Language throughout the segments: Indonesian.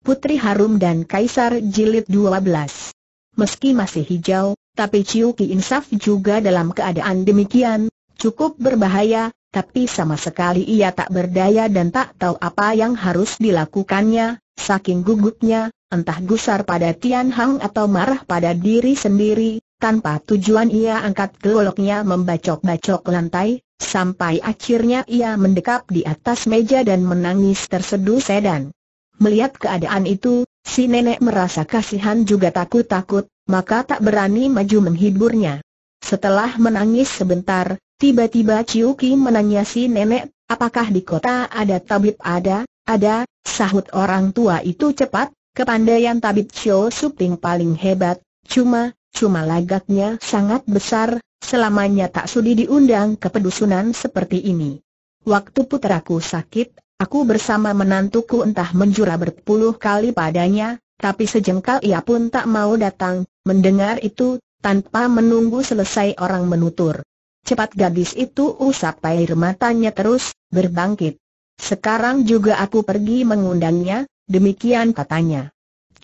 Putri Harum dan Kaisar Jilid 12. Meski masih hijau, tapi Ciu Ki Insaf juga dalam keadaan demikian, cukup berbahaya, tapi sama sekali ia tak berdaya dan tak tahu apa yang harus dilakukannya, saking gugupnya, entah gusar pada Tian Hang atau marah pada diri sendiri, tanpa tujuan ia angkat geloknya membacok-bacok lantai, sampai akhirnya ia mendekap di atas meja dan menangis terseduh sedan. Melihat keadaan itu, si nenek merasa kasihan juga takut-takut, maka tak berani maju menghiburnya. Setelah menangis sebentar, tiba-tiba Ciu Ki menanya si nenek, apakah di kota ada tabib ada, ada, sahut orang tua itu cepat, kepandaian tabib Ciu Suping paling hebat, cuma, cuma lagaknya sangat besar, selamanya tak sudi diundang ke pedusunan seperti ini. Waktu putraku sakit, Aku bersama menantuku entah menjura berpuluh kali padanya, tapi sejengkal ia pun tak mau datang, mendengar itu, tanpa menunggu selesai orang menutur. Cepat gadis itu usap air matanya terus, berbangkit. Sekarang juga aku pergi mengundangnya, demikian katanya.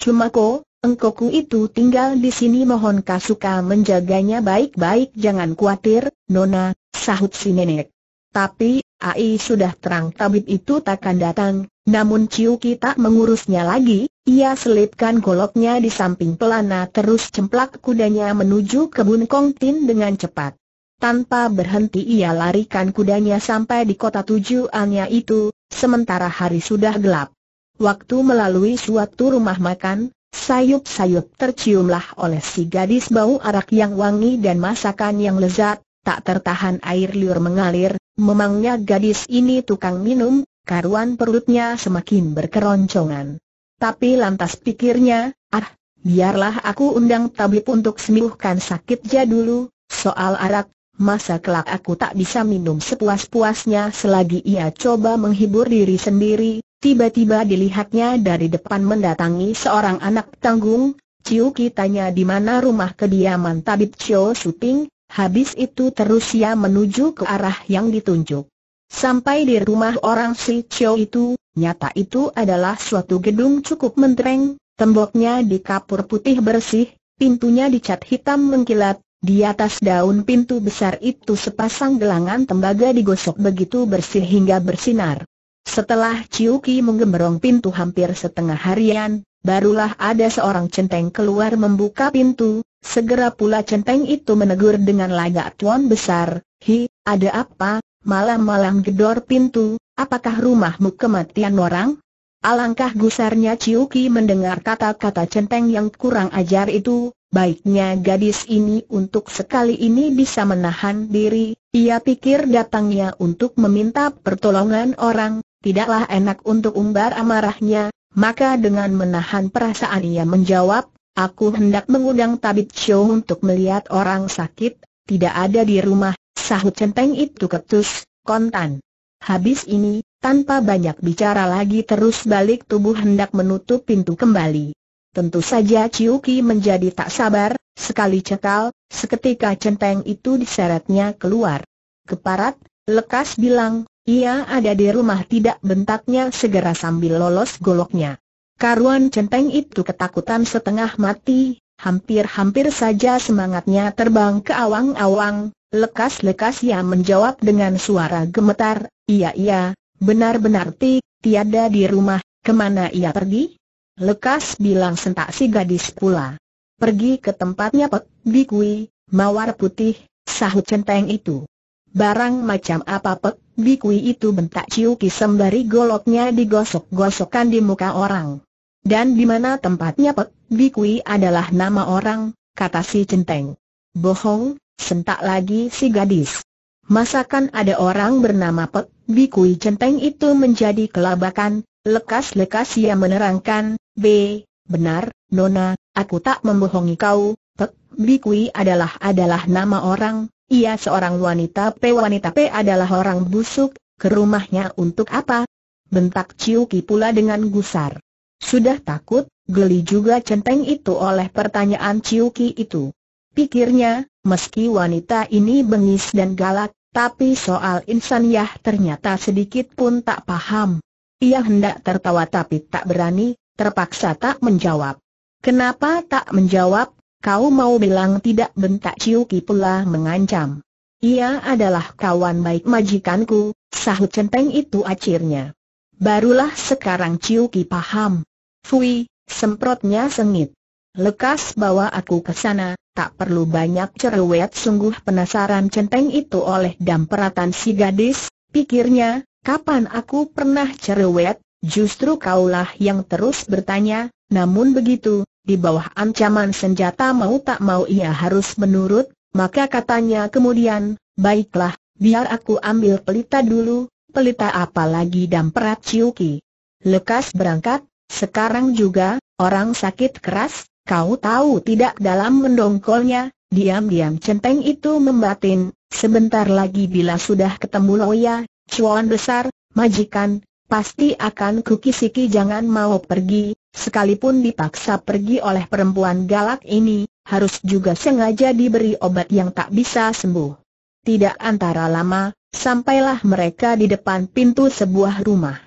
Cuma ko, engkoku itu tinggal di sini mohon Kasuka menjaganya baik-baik jangan khawatir, Nona, sahut si nenek. Tapi, Ai sudah terang tabib itu takkan datang, namun Ki tak mengurusnya lagi, ia selipkan goloknya di samping pelana terus cemplak kudanya menuju kebun Kong Tin dengan cepat. Tanpa berhenti ia larikan kudanya sampai di kota tujuannya itu, sementara hari sudah gelap. Waktu melalui suatu rumah makan, sayup-sayup terciumlah oleh si gadis bau arak yang wangi dan masakan yang lezat, tak tertahan air liur mengalir, Memangnya gadis ini tukang minum, karuan perutnya semakin berkeroncongan. Tapi lantas pikirnya, ah, biarlah aku undang tabib untuk sembuhkan sakitnya dulu, soal arak, masa kelak aku tak bisa minum sepuas-puasnya selagi ia coba menghibur diri sendiri, tiba-tiba dilihatnya dari depan mendatangi seorang anak tanggung, Ciu kitanya di mana rumah kediaman tabib Chio Suping, Habis itu terus ia menuju ke arah yang ditunjuk. Sampai di rumah orang si Chow itu, nyata itu adalah suatu gedung cukup mentereng, temboknya di kapur putih bersih, pintunya dicat hitam mengkilat, di atas daun pintu besar itu sepasang gelangan tembaga digosok begitu bersih hingga bersinar. Setelah Chiu Ki menggemerong pintu hampir setengah harian, barulah ada seorang centeng keluar membuka pintu, Segera pula centeng itu menegur dengan lagak tuan besar, Hi, ada apa, malam-malam gedor pintu, apakah rumahmu kematian orang? Alangkah gusarnya Ciuki mendengar kata-kata centeng yang kurang ajar itu, baiknya gadis ini untuk sekali ini bisa menahan diri, ia pikir datangnya untuk meminta pertolongan orang, tidaklah enak untuk umbar amarahnya, maka dengan menahan perasaan ia menjawab, Aku hendak mengundang tabib Chou untuk melihat orang sakit, tidak ada di rumah, sahut centeng itu ketus, kontan. Habis ini, tanpa banyak bicara lagi terus balik tubuh hendak menutup pintu kembali. Tentu saja Ciuki menjadi tak sabar, sekali cekal, seketika centeng itu diseretnya keluar. Keparat, lekas bilang, ia ada di rumah tidak bentaknya segera sambil lolos goloknya. Karuan centeng itu ketakutan setengah mati, hampir-hampir saja semangatnya terbang ke awang-awang, lekas-lekas ia menjawab dengan suara gemetar, iya iya, benar-benar ti, tiada di rumah, kemana ia pergi? Lekas bilang sentak si gadis pula. Pergi ke tempatnya Pek Bikui, mawar putih, sahut centeng itu. Barang macam apa pek, bikui itu bentak Ciuki sembari goloknya digosok-gosokkan di muka orang. Dan di mana tempatnya pek, bikui adalah nama orang, kata si centeng. Bohong, sentak lagi si gadis. Masakan ada orang bernama pek, bikui centeng itu menjadi kelabakan, lekas-lekas ia menerangkan, B, benar, Nona, aku tak membohongi kau, pek, bikui adalah adalah nama orang, ia seorang wanita P. Wanita P adalah orang busuk, ke rumahnya untuk apa? Bentak Ciuki pula dengan gusar. Sudah takut, geli juga centeng itu oleh pertanyaan Ciuki itu. Pikirnya, meski wanita ini bengis dan galak, tapi soal insaniyah ternyata sedikit pun tak paham. Ia hendak tertawa tapi tak berani, terpaksa tak menjawab. Kenapa tak menjawab? Kau mau bilang tidak bentak Ciuki pula mengancam. Ia adalah kawan baik majikanku, sahut centeng itu acirnya. Barulah sekarang Ciuki paham. Fui, semprotnya sengit. Lekas bawa aku ke sana, tak perlu banyak cerewet sungguh penasaran centeng itu oleh damperatan si gadis, pikirnya, kapan aku pernah cerewet, justru kaulah yang terus bertanya, namun begitu, di bawah ancaman senjata mau tak mau ia harus menurut, maka katanya kemudian, baiklah, biar aku ambil pelita dulu, pelita apalagi damperat Ciuki. Lekas berangkat, sekarang juga, orang sakit keras, kau tahu tidak dalam mendongkolnya, diam-diam centeng itu membatin, sebentar lagi bila sudah ketemu Loya, cuan besar, majikan, pasti akan kukisiki jangan mau pergi, Sekalipun dipaksa pergi oleh perempuan galak ini, harus juga sengaja diberi obat yang tak bisa sembuh. Tidak antara lama, sampailah mereka di depan pintu sebuah rumah.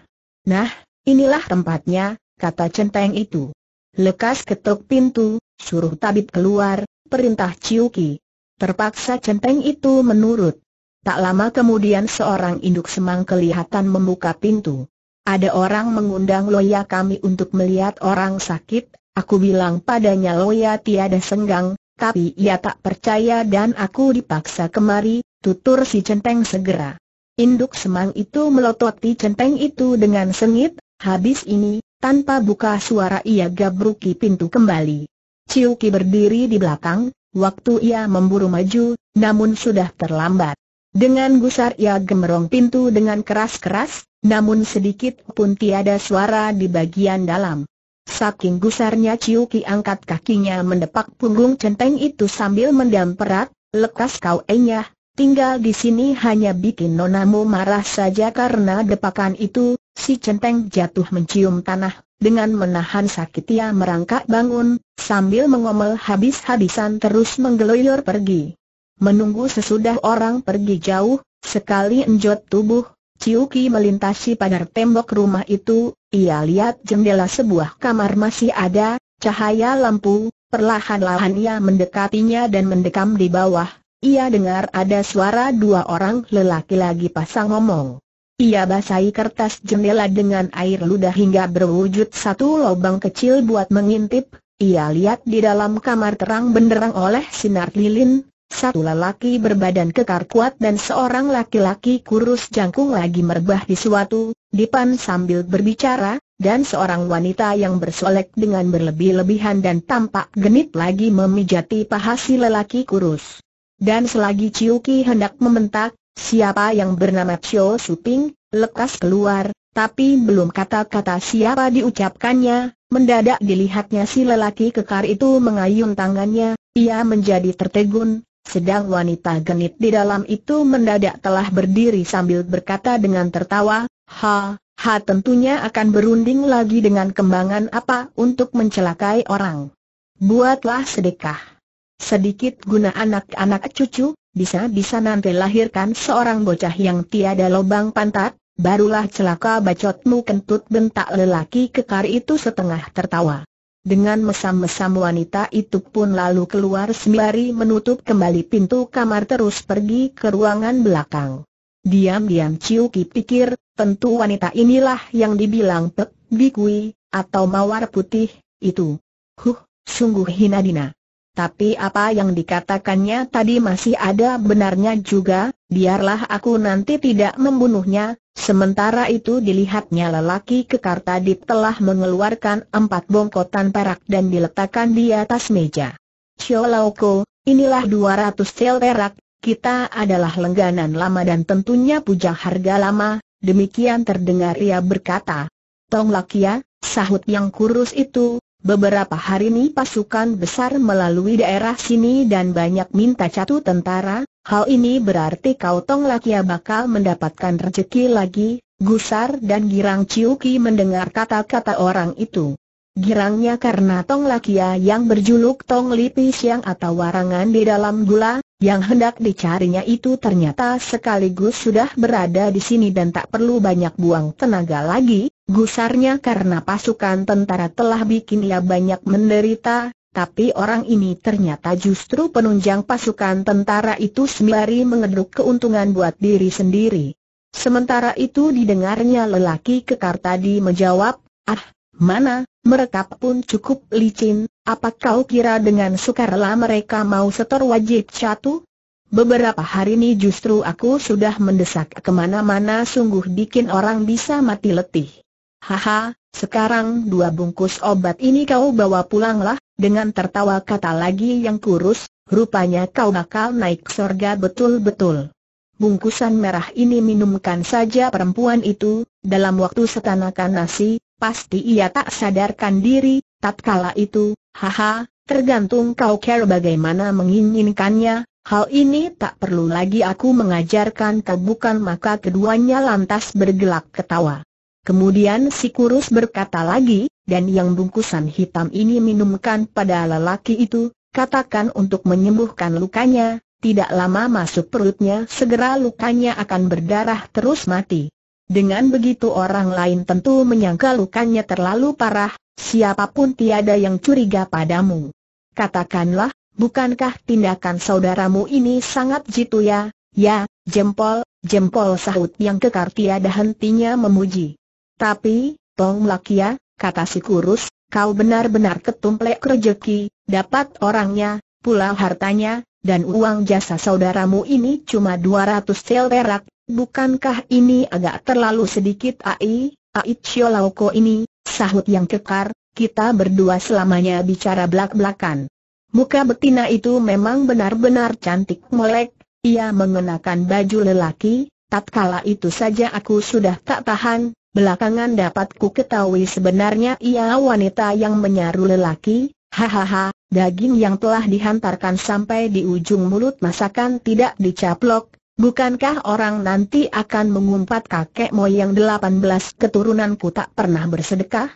Nah, inilah tempatnya, kata centeng itu. Lekas ketuk pintu, suruh tabib keluar, perintah Ciuki. Terpaksa centeng itu menurut. Tak lama kemudian seorang induk semang kelihatan membuka pintu. Ada orang mengundang Loya kami untuk melihat orang sakit, aku bilang padanya Loya tiada senggang, tapi ia tak percaya dan aku dipaksa kemari, tutur si centeng segera. Induk semang itu melototi centeng itu dengan sengit, habis ini, tanpa buka suara ia gabruki pintu kembali. Ciuki berdiri di belakang, waktu ia memburu maju, namun sudah terlambat. Dengan gusar ia gemerong pintu dengan keras-keras, namun sedikit pun tiada suara di bagian dalam. Saking gusarnya Ciu Ki angkat kakinya mendepak punggung centeng itu sambil mendam perat, lekas kau enyah, tinggal di sini hanya bikin nonamu marah saja karena depakan itu, si centeng jatuh mencium tanah, dengan menahan sakit ia merangkak bangun, sambil mengomel habis-habisan terus menggeloyor pergi. Menunggu sesudah orang pergi jauh, sekali enjot tubuh, Ciuki melintasi pagar tembok rumah itu, ia lihat jendela sebuah kamar masih ada, cahaya lampu, perlahan-lahan ia mendekatinya dan mendekam di bawah, ia dengar ada suara dua orang lelaki lagi pasang ngomong. Ia basahi kertas jendela dengan air ludah hingga berwujud satu lubang kecil buat mengintip, ia lihat di dalam kamar terang benderang oleh sinar lilin, satu lelaki berbadan kekar kuat dan seorang laki-laki kurus jangkung lagi merbah di suatu dipan sambil berbicara, dan seorang wanita yang bersolek dengan berlebih-lebihan dan tampak genit lagi memijati paha si lelaki kurus. Dan selagi Ciuki hendak membentak, siapa yang bernama Chio Suping, lekas keluar, tapi belum kata-kata siapa diucapkannya, mendadak dilihatnya si lelaki kekar itu mengayun tangannya, ia menjadi tertegun, sedang wanita genit di dalam itu mendadak telah berdiri sambil berkata dengan tertawa, Ha, ha tentunya akan berunding lagi dengan kembangan apa untuk mencelakai orang. Buatlah sedekah. Sedikit guna anak-anak cucu, bisa-bisa nanti lahirkan seorang bocah yang tiada lubang pantat, barulah celaka bacotmu kentut bentak lelaki kekar itu setengah tertawa. Dengan mesam-mesam wanita itu pun lalu keluar sembari menutup kembali pintu kamar terus pergi ke ruangan belakang. Diam-diam Ciu pikir, tentu wanita inilah yang dibilang Pek Bikui, atau mawar putih, itu. Huh, sungguh hina dina. Tapi apa yang dikatakannya tadi masih ada benarnya juga, biarlah aku nanti tidak membunuhnya, sementara itu dilihatnya lelaki kekar tadi telah mengeluarkan empat bongkotan perak dan diletakkan di atas meja. Ko, inilah dua ratus sel perak, kita adalah lengganan lama dan tentunya puja harga lama, demikian terdengar ia berkata. Tong Lakia, sahut yang kurus itu, Beberapa hari ini pasukan besar melalui daerah sini dan banyak minta catu tentara, hal ini berarti kau tong lakia bakal mendapatkan rezeki lagi, Gusar dan Girang Ciuki mendengar kata-kata orang itu. Girangnya karena tong lakia yang berjuluk tong lipis yang atau warangan di dalam gula, yang hendak dicarinya itu ternyata sekaligus sudah berada di sini dan tak perlu banyak buang tenaga lagi, Gusarnya karena pasukan tentara telah bikin ia banyak menderita, tapi orang ini ternyata justru penunjang pasukan tentara itu sembari mengeduk keuntungan buat diri sendiri. Sementara itu didengarnya lelaki kekar tadi menjawab, ah, mana, mereka pun cukup licin, apa kau kira dengan sukarela mereka mau setor wajib satu? Beberapa hari ini justru aku sudah mendesak kemana-mana sungguh bikin orang bisa mati letih. Haha, sekarang dua bungkus obat ini kau bawa pulanglah, dengan tertawa kata lagi yang kurus, rupanya kau bakal naik sorga betul-betul. Bungkusan merah ini minumkan saja perempuan itu, dalam waktu setanakan nasi, pasti ia tak sadarkan diri, tatkala itu, haha, tergantung kau care bagaimana menginginkannya, hal ini tak perlu lagi aku mengajarkan kau bukan maka keduanya lantas bergelak ketawa. Kemudian si kurus berkata lagi, dan yang bungkusan hitam ini minumkan pada lelaki itu, katakan untuk menyembuhkan lukanya, tidak lama masuk perutnya segera lukanya akan berdarah terus mati. Dengan begitu orang lain tentu menyangka lukanya terlalu parah, siapapun tiada yang curiga padamu. Katakanlah, bukankah tindakan saudaramu ini sangat jitu ya? Ya, jempol, jempol sahut yang kekar tiada hentinya memuji. Tapi, Tong Lakia, kata si kurus, kau benar-benar ketumplek rejeki, dapat orangnya, pula hartanya, dan uang jasa saudaramu ini cuma 200 sel perak, bukankah ini agak terlalu sedikit ai, ai lauko ini, sahut yang kekar, kita berdua selamanya bicara belak-belakan. Muka betina itu memang benar-benar cantik molek. ia mengenakan baju lelaki, tatkala itu saja aku sudah tak tahan, Belakangan dapat ku ketahui sebenarnya ia wanita yang menyaru lelaki, hahaha, daging yang telah dihantarkan sampai di ujung mulut masakan tidak dicaplok, bukankah orang nanti akan mengumpat kakek moyang 18 keturunanku tak pernah bersedekah?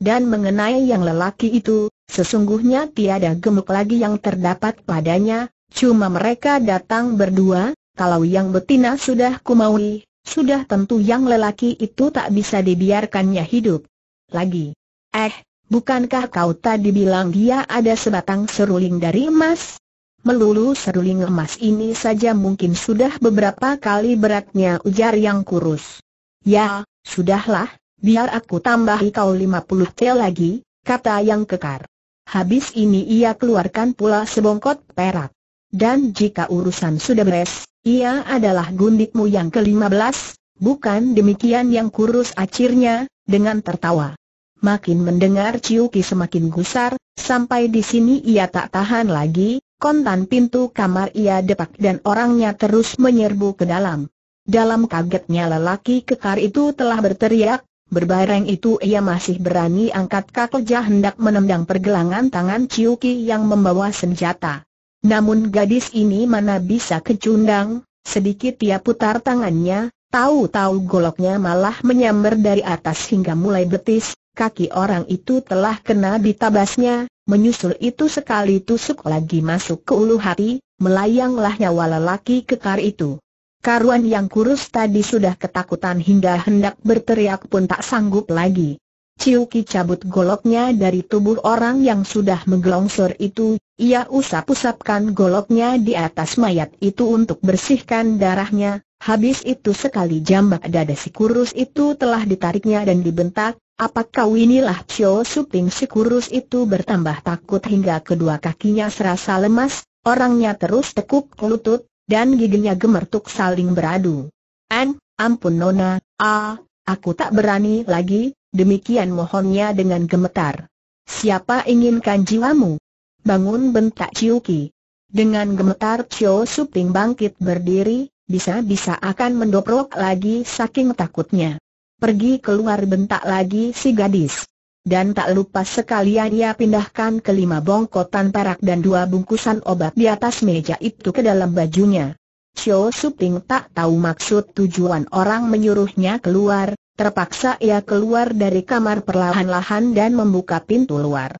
Dan mengenai yang lelaki itu, sesungguhnya tiada gemuk lagi yang terdapat padanya, cuma mereka datang berdua, kalau yang betina sudah kumaui, sudah tentu yang lelaki itu tak bisa dibiarkannya hidup. Lagi. Eh, bukankah kau tadi bilang dia ada sebatang seruling dari emas? Melulu seruling emas ini saja mungkin sudah beberapa kali beratnya ujar yang kurus. Ya, sudahlah, biar aku tambahi kau puluh tel lagi, kata yang kekar. Habis ini ia keluarkan pula sebongkot perak. Dan jika urusan sudah beres, ia adalah gundikmu yang ke-15, bukan demikian yang kurus acirnya, dengan tertawa. Makin mendengar Ciuki semakin gusar, sampai di sini ia tak tahan lagi, kontan pintu kamar ia depak dan orangnya terus menyerbu ke dalam. Dalam kagetnya lelaki kekar itu telah berteriak, berbareng itu ia masih berani angkat kaki hendak menendang pergelangan tangan Ciuki yang membawa senjata. Namun gadis ini mana bisa kecundang, sedikit dia putar tangannya, tahu-tahu goloknya malah menyamber dari atas hingga mulai betis, kaki orang itu telah kena ditabasnya, menyusul itu sekali tusuk lagi masuk ke ulu hati, melayanglah nyawa lelaki kekar itu. Karuan yang kurus tadi sudah ketakutan hingga hendak berteriak pun tak sanggup lagi. Ciuki cabut goloknya dari tubuh orang yang sudah menggelongsor itu, ia usap-usapkan goloknya di atas mayat itu untuk bersihkan darahnya, habis itu sekali jambak dada si kurus itu telah ditariknya dan dibentak, apakah inilah Cio Suping si kurus itu bertambah takut hingga kedua kakinya serasa lemas, orangnya terus tekuk lutut, dan giginya gemertuk saling beradu. An, ampun Nona, ah, aku tak berani lagi, demikian mohonnya dengan gemetar. Siapa inginkan jiwamu? Bangun bentak Ciuki. Dengan gemetar Chio Suping bangkit berdiri, bisa-bisa akan mendoprok lagi saking takutnya. Pergi keluar bentak lagi si gadis. Dan tak lupa sekalian ia pindahkan kelima bongkotan perak dan dua bungkusan obat di atas meja itu ke dalam bajunya. Chio Suping tak tahu maksud tujuan orang menyuruhnya keluar, terpaksa ia keluar dari kamar perlahan-lahan dan membuka pintu luar.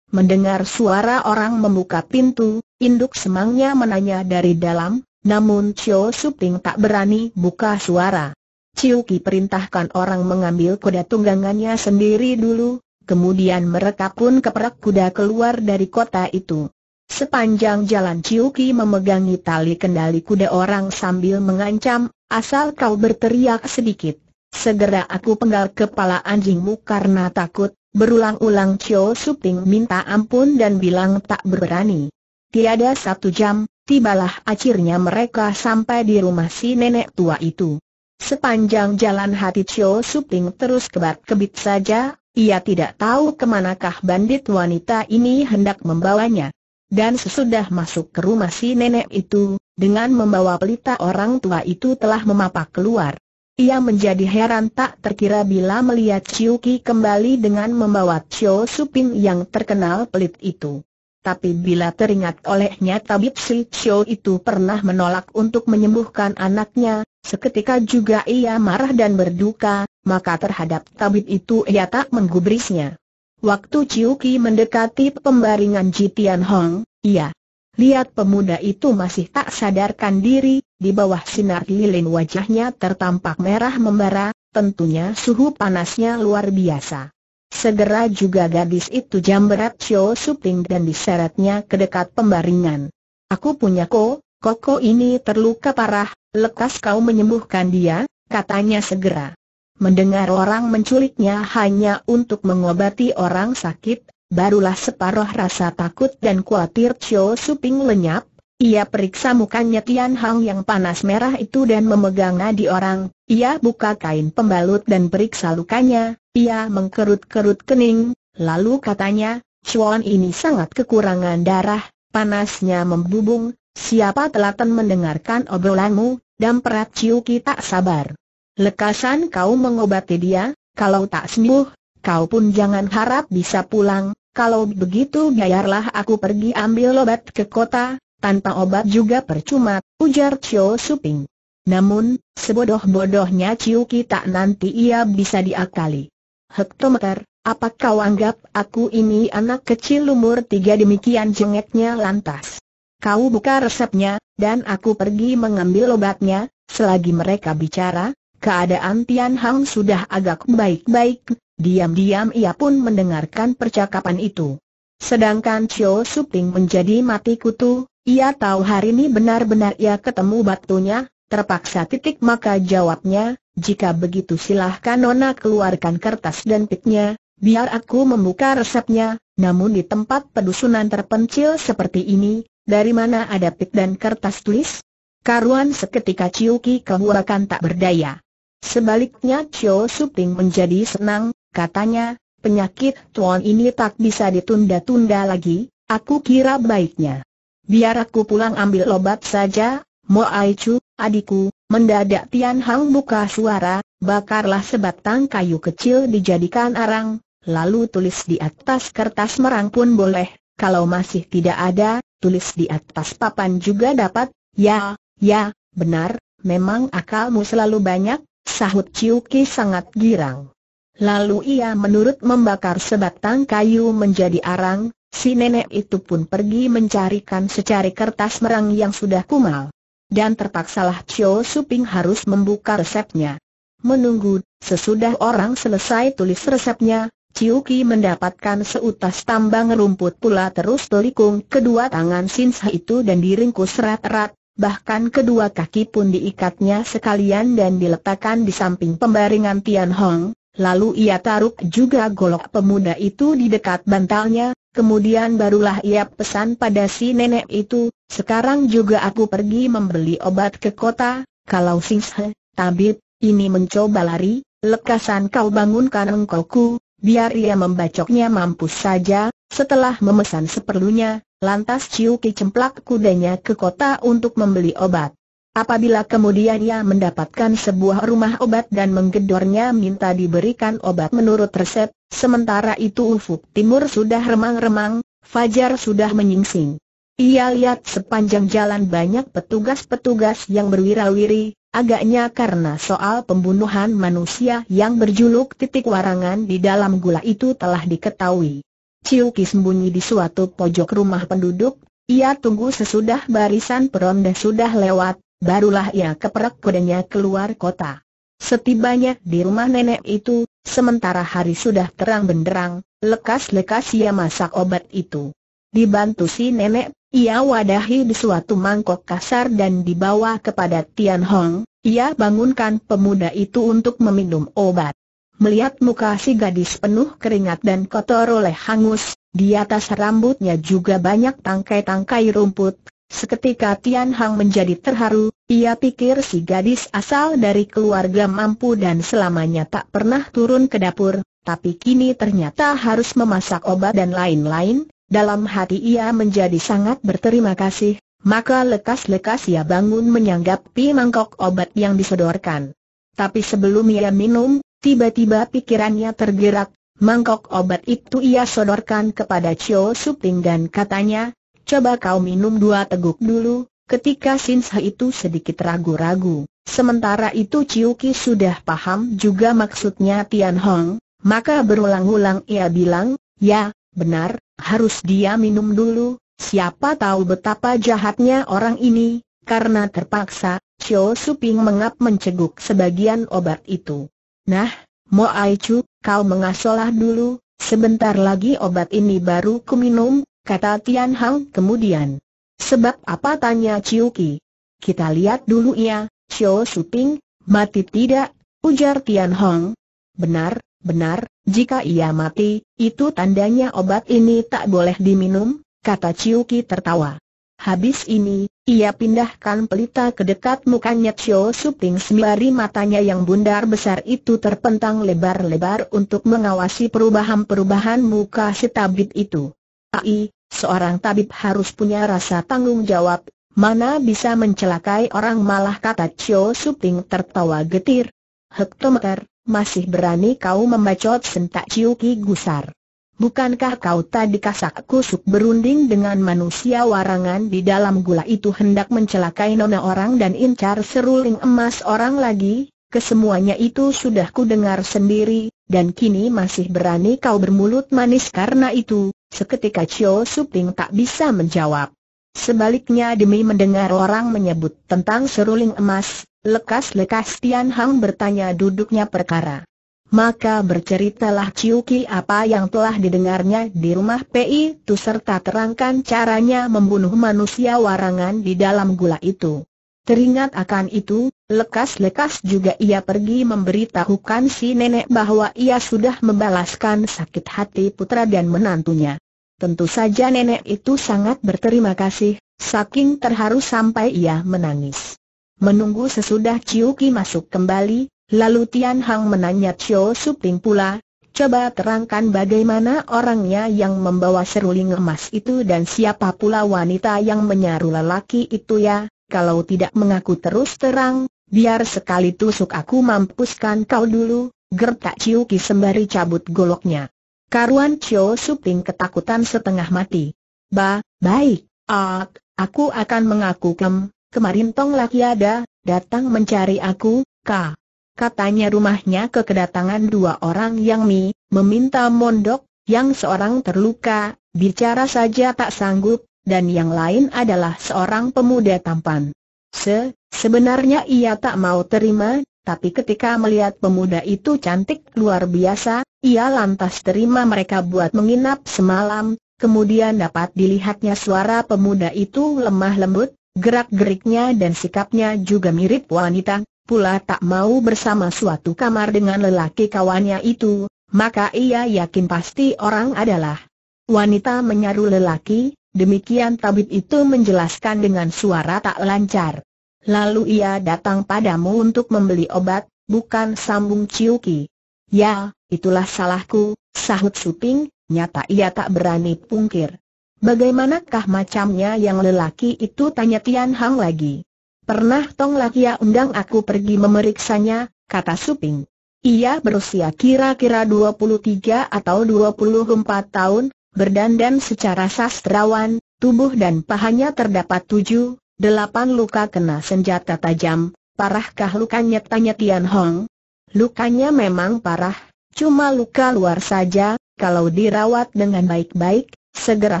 Mendengar suara orang membuka pintu, induk semangnya menanya dari dalam, namun Chiu Suping tak berani buka suara. Chiu Ki perintahkan orang mengambil kuda tunggangannya sendiri dulu, kemudian mereka pun keperak kuda keluar dari kota itu. Sepanjang jalan Chiu Ki memegangi tali kendali kuda orang sambil mengancam, asal kau berteriak sedikit. Segera aku penggal kepala anjingmu karena takut, Berulang-ulang Chou Suping minta ampun dan bilang tak berani. Tiada satu jam, tibalah akhirnya mereka sampai di rumah si nenek tua itu. Sepanjang jalan hati Chou Suping terus kebat-kebit saja, ia tidak tahu kemanakah bandit wanita ini hendak membawanya. Dan sesudah masuk ke rumah si nenek itu, dengan membawa pelita orang tua itu telah memapak keluar. Ia menjadi heran tak terkira bila melihat Chiu Ki kembali dengan membawa Chiu Suping yang terkenal pelit itu. Tapi bila teringat olehnya tabib si Chiu itu pernah menolak untuk menyembuhkan anaknya, seketika juga ia marah dan berduka, maka terhadap tabib itu ia tak menggubrisnya. Waktu Chiu Ki mendekati pembaringan Jitian Hong, ia lihat pemuda itu masih tak sadarkan diri, di bawah sinar lilin wajahnya tertampak merah membara, tentunya suhu panasnya luar biasa. Segera juga gadis itu jamberat Xiao Suping dan diseretnya ke dekat pembaringan. Aku punya ko, koko ini terluka parah, lekas kau menyembuhkan dia, katanya segera. Mendengar orang menculiknya hanya untuk mengobati orang sakit, barulah separuh rasa takut dan khawatir Xiao Suping lenyap, ia periksa mukanya Tian Hang yang panas merah itu dan memegang nadi orang, ia buka kain pembalut dan periksa lukanya, ia mengkerut-kerut kening, lalu katanya, Chuan ini sangat kekurangan darah, panasnya membubung, siapa telaten mendengarkan obrolanmu, dan perat ciu kita sabar. Lekasan kau mengobati dia, kalau tak sembuh, kau pun jangan harap bisa pulang, kalau begitu biarlah aku pergi ambil obat ke kota, tanpa obat juga percuma, ujar Chio Suping. Namun, sebodoh-bodohnya Chiu Kita nanti ia bisa diakali. Hektometer, apakah kau anggap aku ini anak kecil umur tiga demikian jengeknya lantas? Kau buka resepnya, dan aku pergi mengambil obatnya, selagi mereka bicara, keadaan Tian Hang sudah agak baik-baik, diam-diam ia pun mendengarkan percakapan itu. Sedangkan Chio Suping menjadi mati kutu, ia tahu hari ini benar-benar ia ketemu batunya, terpaksa titik maka jawabnya, jika begitu silahkan Nona keluarkan kertas dan piknya, biar aku membuka resepnya, namun di tempat pedusunan terpencil seperti ini, dari mana ada pik dan kertas tulis? Karuan seketika Ciuki kehuakan tak berdaya. Sebaliknya Chio Suping menjadi senang, katanya, penyakit tuan ini tak bisa ditunda-tunda lagi, aku kira baiknya. Biar aku pulang ambil obat saja, Mo Aichu, adikku, mendadak Tian Hang buka suara, bakarlah sebatang kayu kecil dijadikan arang, lalu tulis di atas kertas merang pun boleh, kalau masih tidak ada, tulis di atas papan juga dapat, ya, ya, benar, memang akalmu selalu banyak, sahut Ciuki sangat girang. Lalu ia menurut membakar sebatang kayu menjadi arang, Si nenek itu pun pergi mencarikan secari kertas merang yang sudah kumal. Dan terpaksalah Chio Suping harus membuka resepnya. Menunggu, sesudah orang selesai tulis resepnya, Chiu Ki mendapatkan seutas tambang rumput pula terus telikung kedua tangan Sin Sa itu dan diringkus rat-rat, bahkan kedua kaki pun diikatnya sekalian dan diletakkan di samping pembaringan Tian Hong, Lalu ia taruh juga golok pemuda itu di dekat bantalnya, kemudian barulah ia pesan pada si nenek itu, sekarang juga aku pergi membeli obat ke kota, kalau Singshe, tabib, ini mencoba lari, lekasan kau bangunkan engkauku, biar ia membacoknya mampus saja, setelah memesan seperlunya, lantas Ciuki cemplak kudanya ke kota untuk membeli obat. Apabila kemudian ia mendapatkan sebuah rumah obat dan menggedornya minta diberikan obat menurut resep, sementara itu ufuk timur sudah remang-remang, Fajar sudah menyingsing. Ia lihat sepanjang jalan banyak petugas-petugas yang berwira-wiri, agaknya karena soal pembunuhan manusia yang berjuluk titik warangan di dalam gula itu telah diketahui. Ciuki sembunyi di suatu pojok rumah penduduk, ia tunggu sesudah barisan peronda sudah lewat, Barulah ia keperak kudanya keluar kota. Setibanya di rumah nenek itu, sementara hari sudah terang benderang, lekas-lekas ia masak obat itu. Dibantu si nenek, ia wadahi di suatu mangkok kasar dan dibawa kepada Tian Hong, ia bangunkan pemuda itu untuk meminum obat. Melihat muka si gadis penuh keringat dan kotor oleh hangus, di atas rambutnya juga banyak tangkai-tangkai rumput, Seketika Tian Hang menjadi terharu, ia pikir si gadis asal dari keluarga mampu dan selamanya tak pernah turun ke dapur, tapi kini ternyata harus memasak obat dan lain-lain, dalam hati ia menjadi sangat berterima kasih, maka lekas-lekas ia bangun menyanggapi mangkok obat yang disodorkan. Tapi sebelum ia minum, tiba-tiba pikirannya tergerak, mangkok obat itu ia sodorkan kepada Chio Suping dan katanya, coba kau minum dua teguk dulu, ketika Sinsha itu sedikit ragu-ragu. Sementara itu Ciuki sudah paham juga maksudnya Tian Hong, maka berulang-ulang ia bilang, ya, benar, harus dia minum dulu, siapa tahu betapa jahatnya orang ini, karena terpaksa, Xiao Suping mengap menceguk sebagian obat itu. Nah, Mo Aichu, kau mengasolah dulu, sebentar lagi obat ini baru kuminum, kata Tian Hang kemudian. Sebab apa tanya Ciuki? Kita lihat dulu ya, Xiao Ping, mati tidak, ujar Tian Hong. Benar, benar, jika ia mati, itu tandanya obat ini tak boleh diminum, kata Ciuki tertawa. Habis ini, ia pindahkan pelita ke dekat mukanya Xiao Ping sembari matanya yang bundar besar itu terpentang lebar-lebar untuk mengawasi perubahan-perubahan muka si tabib itu. Ai, seorang tabib harus punya rasa tanggung jawab, mana bisa mencelakai orang malah kata Chio Suping tertawa getir. Hektometer, masih berani kau membacot sentak Chiu Ki Gusar. Bukankah kau tadi kasak kusuk berunding dengan manusia warangan di dalam gula itu hendak mencelakai nona orang dan incar seruling emas orang lagi? Kesemuanya itu sudah ku dengar sendiri, dan kini masih berani kau bermulut manis karena itu, Seketika Chio Suping tak bisa menjawab. Sebaliknya demi mendengar orang menyebut tentang seruling emas, lekas-lekas Tian Hang bertanya duduknya perkara. Maka berceritalah Chiu Ki apa yang telah didengarnya di rumah PI itu serta terangkan caranya membunuh manusia warangan di dalam gula itu. Teringat akan itu, Lekas-lekas juga ia pergi memberitahukan si nenek bahwa ia sudah membalaskan sakit hati putra dan menantunya. Tentu saja nenek itu sangat berterima kasih, saking terharu sampai ia menangis. Menunggu sesudah Ciuki masuk kembali, lalu Tian Hang menanya Chio Suping pula, coba terangkan bagaimana orangnya yang membawa seruling emas itu dan siapa pula wanita yang menyaru lelaki itu ya, kalau tidak mengaku terus terang, Biar sekali tusuk aku mampuskan kau dulu, gertak Ciu sembari cabut goloknya. Karuan ciu Suping ketakutan setengah mati. Ba, baik, ak, aku akan mengaku kem, kemarin Tong Laki ada, datang mencari aku, ka. Katanya rumahnya ke kedatangan dua orang yang mi, meminta mondok, yang seorang terluka, bicara saja tak sanggup, dan yang lain adalah seorang pemuda tampan. Se, Sebenarnya ia tak mau terima, tapi ketika melihat pemuda itu cantik luar biasa, ia lantas terima mereka buat menginap semalam, kemudian dapat dilihatnya suara pemuda itu lemah lembut, gerak-geriknya dan sikapnya juga mirip wanita, pula tak mau bersama suatu kamar dengan lelaki kawannya itu, maka ia yakin pasti orang adalah wanita menyaru lelaki, demikian tabib itu menjelaskan dengan suara tak lancar. Lalu ia datang padamu untuk membeli obat, bukan sambung Ciuki. Ya, itulah salahku, sahut Suping, nyata ia tak berani pungkir. Bagaimanakah macamnya yang lelaki itu tanya Tian Hang lagi. Pernah Tong Lakia undang aku pergi memeriksanya, kata Suping. Ia berusia kira-kira 23 atau 24 tahun, berdandan secara sastrawan, tubuh dan pahanya terdapat tujuh, Delapan luka kena senjata tajam, parahkah lukanya tanya Tian Hong? Lukanya memang parah, cuma luka luar saja, kalau dirawat dengan baik-baik, segera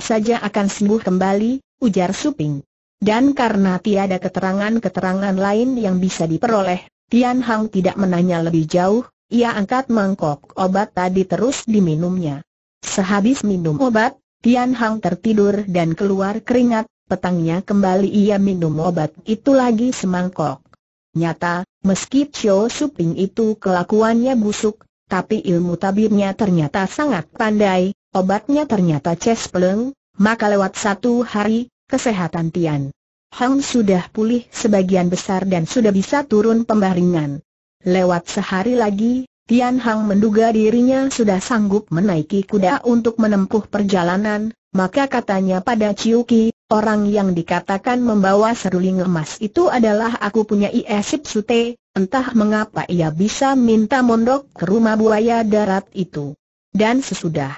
saja akan sembuh kembali, ujar Suping. Dan karena tiada keterangan-keterangan lain yang bisa diperoleh, Tian Hang tidak menanya lebih jauh, ia angkat mangkok obat tadi terus diminumnya. Sehabis minum obat, Tian Hang tertidur dan keluar keringat, Petangnya kembali ia minum obat itu lagi semangkok. Nyata, meski Chio Suping itu kelakuannya busuk, tapi ilmu tabirnya ternyata sangat pandai, obatnya ternyata cespleng, maka lewat satu hari, kesehatan Tian Hang sudah pulih sebagian besar dan sudah bisa turun pembaringan. Lewat sehari lagi, Tian Hang menduga dirinya sudah sanggup menaiki kuda untuk menempuh perjalanan, maka katanya pada Ciuki, Orang yang dikatakan membawa seruling emas itu adalah aku punya Iesip Sute, entah mengapa ia bisa minta mondok ke rumah buaya darat itu. Dan sesudah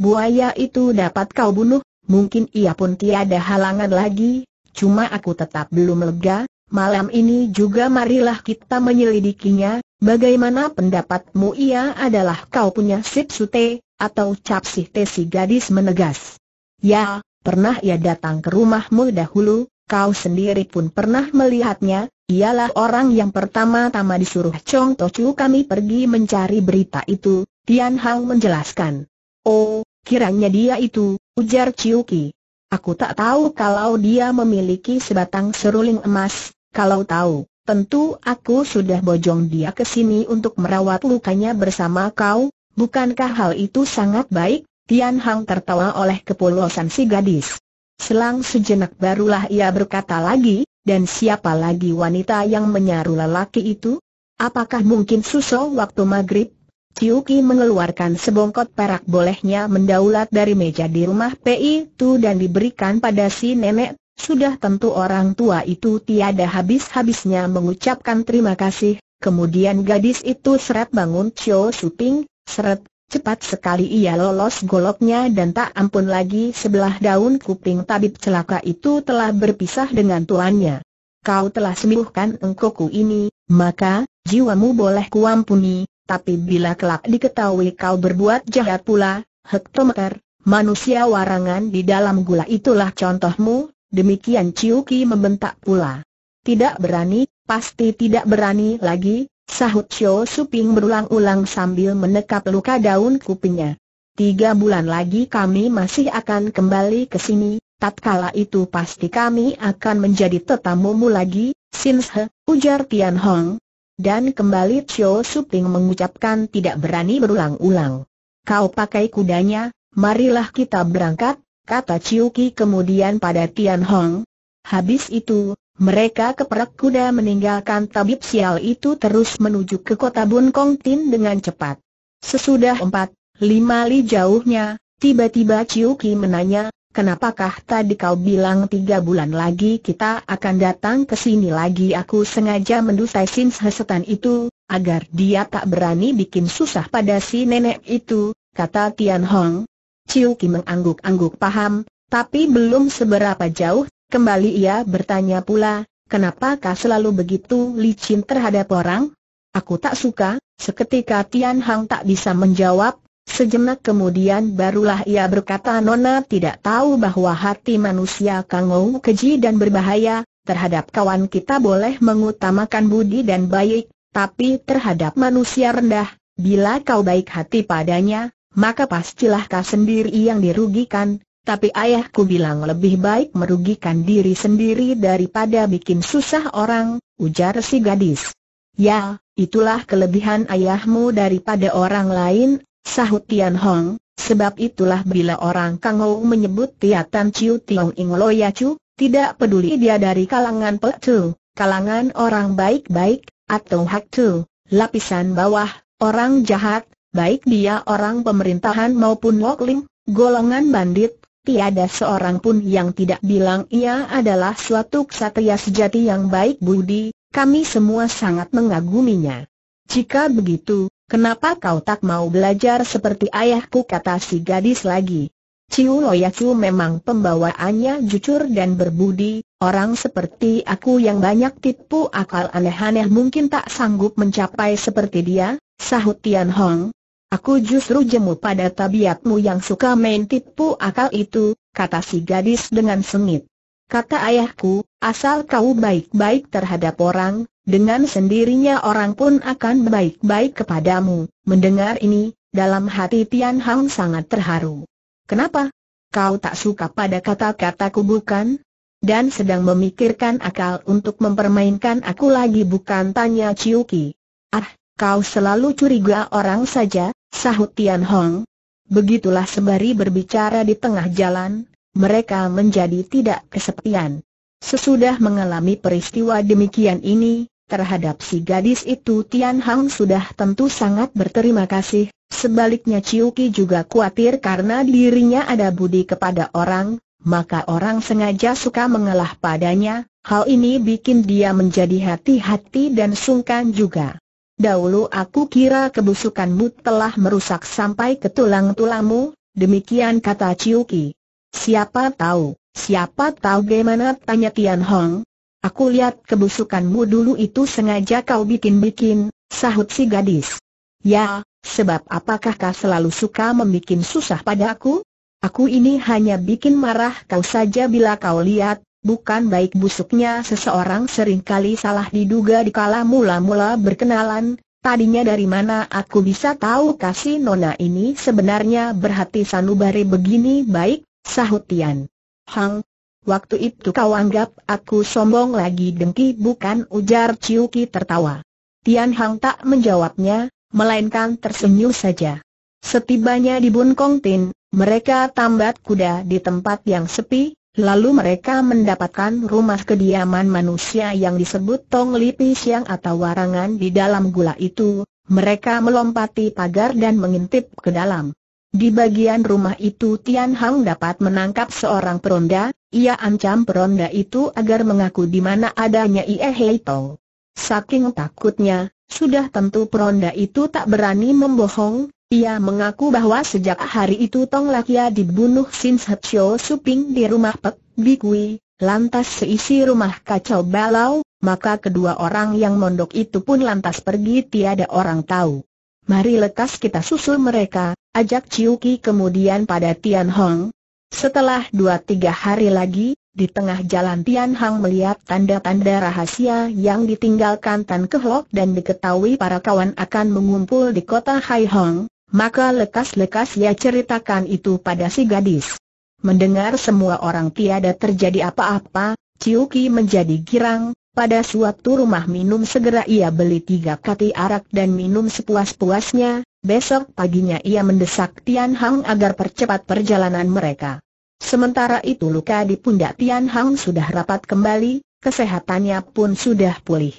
buaya itu dapat kau bunuh, mungkin ia pun tiada halangan lagi, cuma aku tetap belum lega, malam ini juga marilah kita menyelidikinya, bagaimana pendapatmu ia adalah kau punya Sip Sute, atau Capsih Tesi gadis menegas. Ya, Pernah ia datang ke rumahmu dahulu, kau sendiri pun pernah melihatnya, ialah orang yang pertama-tama disuruh Chong Tochu kami pergi mencari berita itu, Tian Hang menjelaskan. Oh, kiranya dia itu, ujar Chiu Ki. Aku tak tahu kalau dia memiliki sebatang seruling emas, kalau tahu, tentu aku sudah bojong dia ke sini untuk merawat lukanya bersama kau, bukankah hal itu sangat baik? Tian Hang tertawa oleh kepolosan si gadis. Selang sejenak barulah ia berkata lagi, dan siapa lagi wanita yang menyaru lelaki itu? Apakah mungkin susu waktu maghrib? Tiuki mengeluarkan sebongkot perak bolehnya mendaulat dari meja di rumah PI itu dan diberikan pada si nenek. Sudah tentu orang tua itu tiada habis-habisnya mengucapkan terima kasih. Kemudian gadis itu seret bangun Chio Suping, seret Cepat sekali ia lolos goloknya dan tak ampun lagi sebelah daun kuping tabib celaka itu telah berpisah dengan tuannya. Kau telah sembuhkan engkoku ini, maka, jiwamu boleh kuampuni, tapi bila kelak diketahui kau berbuat jahat pula, hektometer, manusia warangan di dalam gula itulah contohmu, demikian Ciuki membentak pula. Tidak berani, pasti tidak berani lagi, Sahut Xiao Suping berulang-ulang sambil menekap luka daun kupingnya. Tiga bulan lagi kami masih akan kembali ke sini, tatkala itu pasti kami akan menjadi tetamumu lagi, Sin He, ujar Tian Hong. Dan kembali Xiao Suping mengucapkan tidak berani berulang-ulang. Kau pakai kudanya, marilah kita berangkat, kata Ciuki kemudian pada Tian Hong. Habis itu, mereka keperak kuda meninggalkan tabib sial itu terus menuju ke kota Bun Kong Tin dengan cepat. Sesudah empat, lima li jauhnya, tiba-tiba Chiu Ki menanya, Kenapakah tadi kau bilang tiga bulan lagi kita akan datang ke sini lagi aku sengaja mendustai Sin Sesetan itu, agar dia tak berani bikin susah pada si nenek itu, kata Tian Hong. Chiu Ki mengangguk-angguk paham, tapi belum seberapa jauh Kembali ia bertanya pula, kenapa kau selalu begitu licin terhadap orang? Aku tak suka, seketika Tian Hang tak bisa menjawab, sejenak kemudian barulah ia berkata Nona tidak tahu bahwa hati manusia kangau keji dan berbahaya, terhadap kawan kita boleh mengutamakan budi dan baik, tapi terhadap manusia rendah, bila kau baik hati padanya, maka pastilah kau sendiri yang dirugikan, tapi ayahku bilang lebih baik merugikan diri sendiri daripada bikin susah orang, ujar si gadis. Ya, itulah kelebihan ayahmu daripada orang lain, sahut Tian Hong, sebab itulah bila orang Kang Kangou menyebut tia tan Chiu Tiong Ing Ya Chu, tidak peduli dia dari kalangan Pek Chu, kalangan orang baik-baik, atau Hak Chu, lapisan bawah, orang jahat, baik dia orang pemerintahan maupun wok ling, golongan bandit, Tiada seorang pun yang tidak bilang ia adalah suatu ksatria sejati yang baik budi, kami semua sangat mengaguminya. Jika begitu, kenapa kau tak mau belajar seperti ayahku kata si gadis lagi? Ciu Loyacu memang pembawaannya jujur dan berbudi, orang seperti aku yang banyak tipu akal aneh-aneh mungkin tak sanggup mencapai seperti dia, sahut Tian Hong, Aku justru jemu pada tabiatmu yang suka main tipu akal itu, kata si gadis dengan sengit. Kata ayahku, asal kau baik-baik terhadap orang, dengan sendirinya orang pun akan baik-baik kepadamu. Mendengar ini, dalam hati Tian Hang sangat terharu. Kenapa? Kau tak suka pada kata-kataku bukan? dan sedang memikirkan akal untuk mempermainkan aku lagi bukan tanya Ciuki. Ah, kau selalu curiga orang saja, Sahut Tian Hong. Begitulah sembari berbicara di tengah jalan, mereka menjadi tidak kesepian. Sesudah mengalami peristiwa demikian ini, terhadap si gadis itu Tian Hong sudah tentu sangat berterima kasih, sebaliknya Chiu Ki juga khawatir karena dirinya ada budi kepada orang, maka orang sengaja suka mengalah padanya, hal ini bikin dia menjadi hati-hati dan sungkan juga. Dahulu aku kira kebusukanmu telah merusak sampai ke tulang-tulangmu, demikian kata Ciuki. Siapa tahu, siapa tahu bagaimana tanya Tian Hong. Aku lihat kebusukanmu dulu itu sengaja kau bikin-bikin, sahut si gadis. Ya, sebab apakah kau selalu suka membuat susah pada aku? Aku ini hanya bikin marah kau saja bila kau lihat, bukan baik busuknya seseorang sering kali salah diduga dikala mula-mula berkenalan, tadinya dari mana aku bisa tahu kasih nona ini sebenarnya berhati sanubari begini baik, sahut Tian. Hang, waktu itu kau anggap aku sombong lagi dengki bukan ujar Ciuki tertawa. Tian Hang tak menjawabnya, melainkan tersenyum saja. Setibanya di Bun Kong Tin, mereka tambat kuda di tempat yang sepi, Lalu mereka mendapatkan rumah kediaman manusia yang disebut Tong Lipis Yang atau warangan di dalam gula itu, mereka melompati pagar dan mengintip ke dalam. Di bagian rumah itu Tian Hang dapat menangkap seorang peronda, ia ancam peronda itu agar mengaku di mana adanya Ie Hei Tong. Saking takutnya, sudah tentu peronda itu tak berani membohong, ia mengaku bahwa sejak hari itu Tong Lakia dibunuh Sin Hetsio Suping di rumah Pek Bikui, lantas seisi rumah kacau balau, maka kedua orang yang mondok itu pun lantas pergi tiada orang tahu. Mari lekas kita susul mereka, ajak Ciuki kemudian pada Tian Hong. Setelah dua tiga hari lagi, di tengah jalan Tian Hong melihat tanda-tanda rahasia yang ditinggalkan Tan Kehlok dan diketahui para kawan akan mengumpul di kota Hai Hong. Maka lekas-lekas ia ceritakan itu pada si gadis. Mendengar semua orang tiada terjadi apa-apa, Ciuki menjadi girang, pada suatu rumah minum segera ia beli tiga kati arak dan minum sepuas-puasnya, besok paginya ia mendesak Tian Hang agar percepat perjalanan mereka. Sementara itu luka di pundak Tian Hang sudah rapat kembali, kesehatannya pun sudah pulih.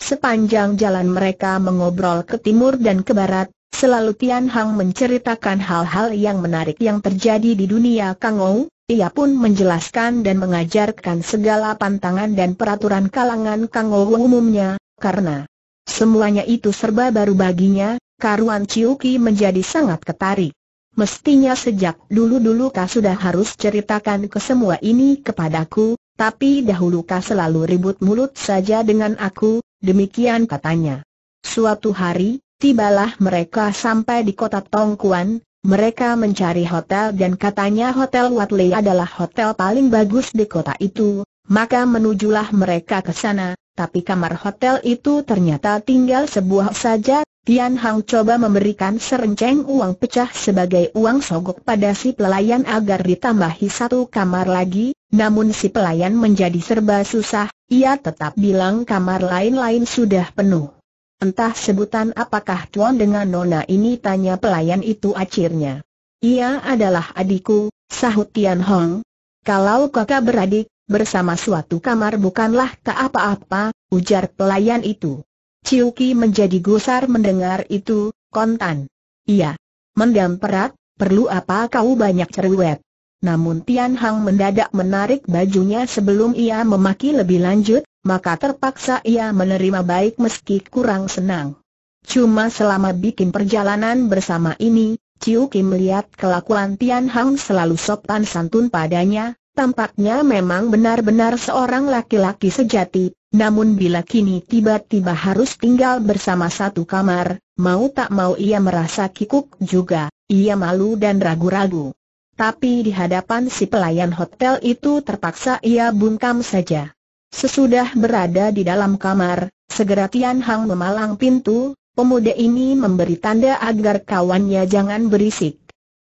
Sepanjang jalan mereka mengobrol ke timur dan ke barat, Selalu Tian Hang menceritakan hal-hal yang menarik yang terjadi di dunia Kang Ou, ia pun menjelaskan dan mengajarkan segala pantangan dan peraturan kalangan Kang Ou umumnya, karena semuanya itu serba baru baginya, karuan Ciuki menjadi sangat ketarik. Mestinya sejak dulu-dulu kau sudah harus ceritakan ke semua ini kepadaku, tapi dahulu kau selalu ribut mulut saja dengan aku, demikian katanya. Suatu hari, Tibalah mereka sampai di kota Tongkuan, mereka mencari hotel dan katanya Hotel Watley adalah hotel paling bagus di kota itu, maka menujulah mereka ke sana, tapi kamar hotel itu ternyata tinggal sebuah saja, Tian Hang coba memberikan serenceng uang pecah sebagai uang sogok pada si pelayan agar ditambahi satu kamar lagi, namun si pelayan menjadi serba susah, ia tetap bilang kamar lain-lain sudah penuh. Entah sebutan apakah tuan dengan nona ini tanya pelayan itu acirnya. Ia adalah adikku, sahut Tian Hong. Kalau kakak beradik, bersama suatu kamar bukanlah tak apa-apa, ujar pelayan itu. Ciuki menjadi gusar mendengar itu, kontan. Ia Mendam perat, perlu apa kau banyak cerewet. Namun Tian Hang mendadak menarik bajunya sebelum ia memaki lebih lanjut, maka terpaksa ia menerima baik meski kurang senang. Cuma selama bikin perjalanan bersama ini, Ciu Kim melihat kelakuan Tian Hang selalu sopan santun padanya, tampaknya memang benar-benar seorang laki-laki sejati, namun bila kini tiba-tiba harus tinggal bersama satu kamar, mau tak mau ia merasa kikuk juga, ia malu dan ragu-ragu. Tapi di hadapan si pelayan hotel itu terpaksa ia bungkam saja. Sesudah berada di dalam kamar, segera Tian Hang memalang pintu, pemuda ini memberi tanda agar kawannya jangan berisik.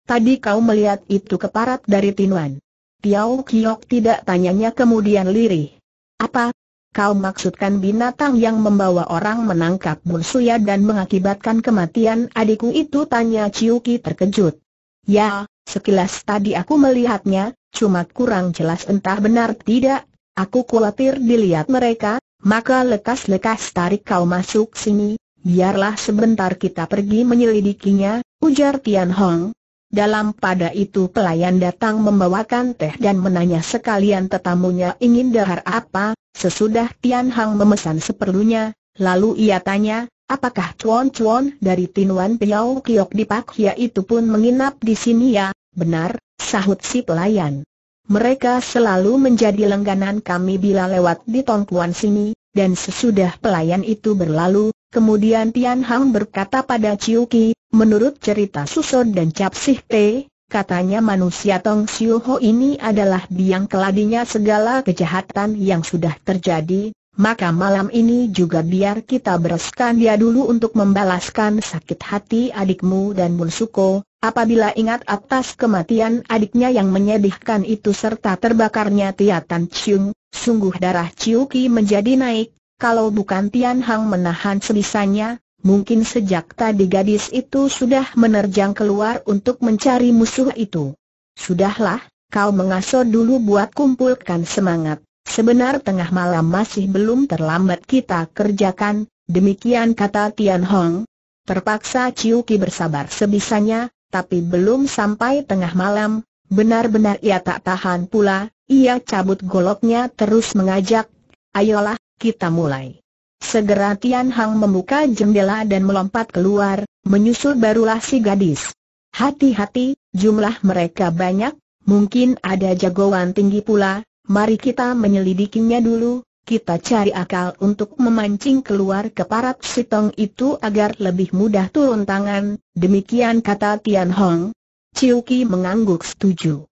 Tadi kau melihat itu keparat dari Tinuan. Tiau Kiok tidak tanyanya kemudian lirih. Apa? Kau maksudkan binatang yang membawa orang menangkap Bunsuya dan mengakibatkan kematian adikku itu tanya Ciuki terkejut. Ya, Sekilas tadi aku melihatnya, cuma kurang jelas entah benar tidak. Aku khawatir dilihat mereka, maka lekas-lekas tarik kau masuk sini, biarlah sebentar kita pergi menyelidikinya, ujar Tian Hong. Dalam pada itu pelayan datang membawakan teh dan menanya sekalian tetamunya ingin dahar apa, sesudah Tian Hong memesan seperlunya, lalu ia tanya, apakah cuan-cuan dari Tinuan Piao Kiok di Pak Hia itu pun menginap di sini ya? Benar, sahut si pelayan. Mereka selalu menjadi lengganan kami bila lewat di tongkuan sini, dan sesudah pelayan itu berlalu, kemudian Tian Hang berkata pada Chiu Ki, menurut cerita Susun dan Cap Sih Te, katanya manusia Tong Siu Ho ini adalah biang keladinya segala kejahatan yang sudah terjadi, maka malam ini juga biar kita bereskan dia dulu untuk membalaskan sakit hati adikmu dan Suko. Apabila ingat atas kematian adiknya yang menyedihkan itu serta terbakarnya Tiatan Chung, sungguh darah Ciuki menjadi naik, kalau bukan Tian Hang menahan sebisanya, mungkin sejak tadi gadis itu sudah menerjang keluar untuk mencari musuh itu. Sudahlah, kau mengasuh dulu buat kumpulkan semangat, sebenar tengah malam masih belum terlambat kita kerjakan, demikian kata Tian Hong. Terpaksa Ciuki bersabar sebisanya, tapi belum sampai tengah malam, benar-benar ia tak tahan pula, ia cabut goloknya terus mengajak, ayolah, kita mulai. Segera Tian Hang membuka jendela dan melompat keluar, menyusul barulah si gadis. Hati-hati, jumlah mereka banyak, mungkin ada jagoan tinggi pula, mari kita menyelidikinya dulu, kita cari akal untuk memancing keluar ke parat sitong itu agar lebih mudah turun tangan, demikian kata Tian Hong. Ciuki mengangguk setuju.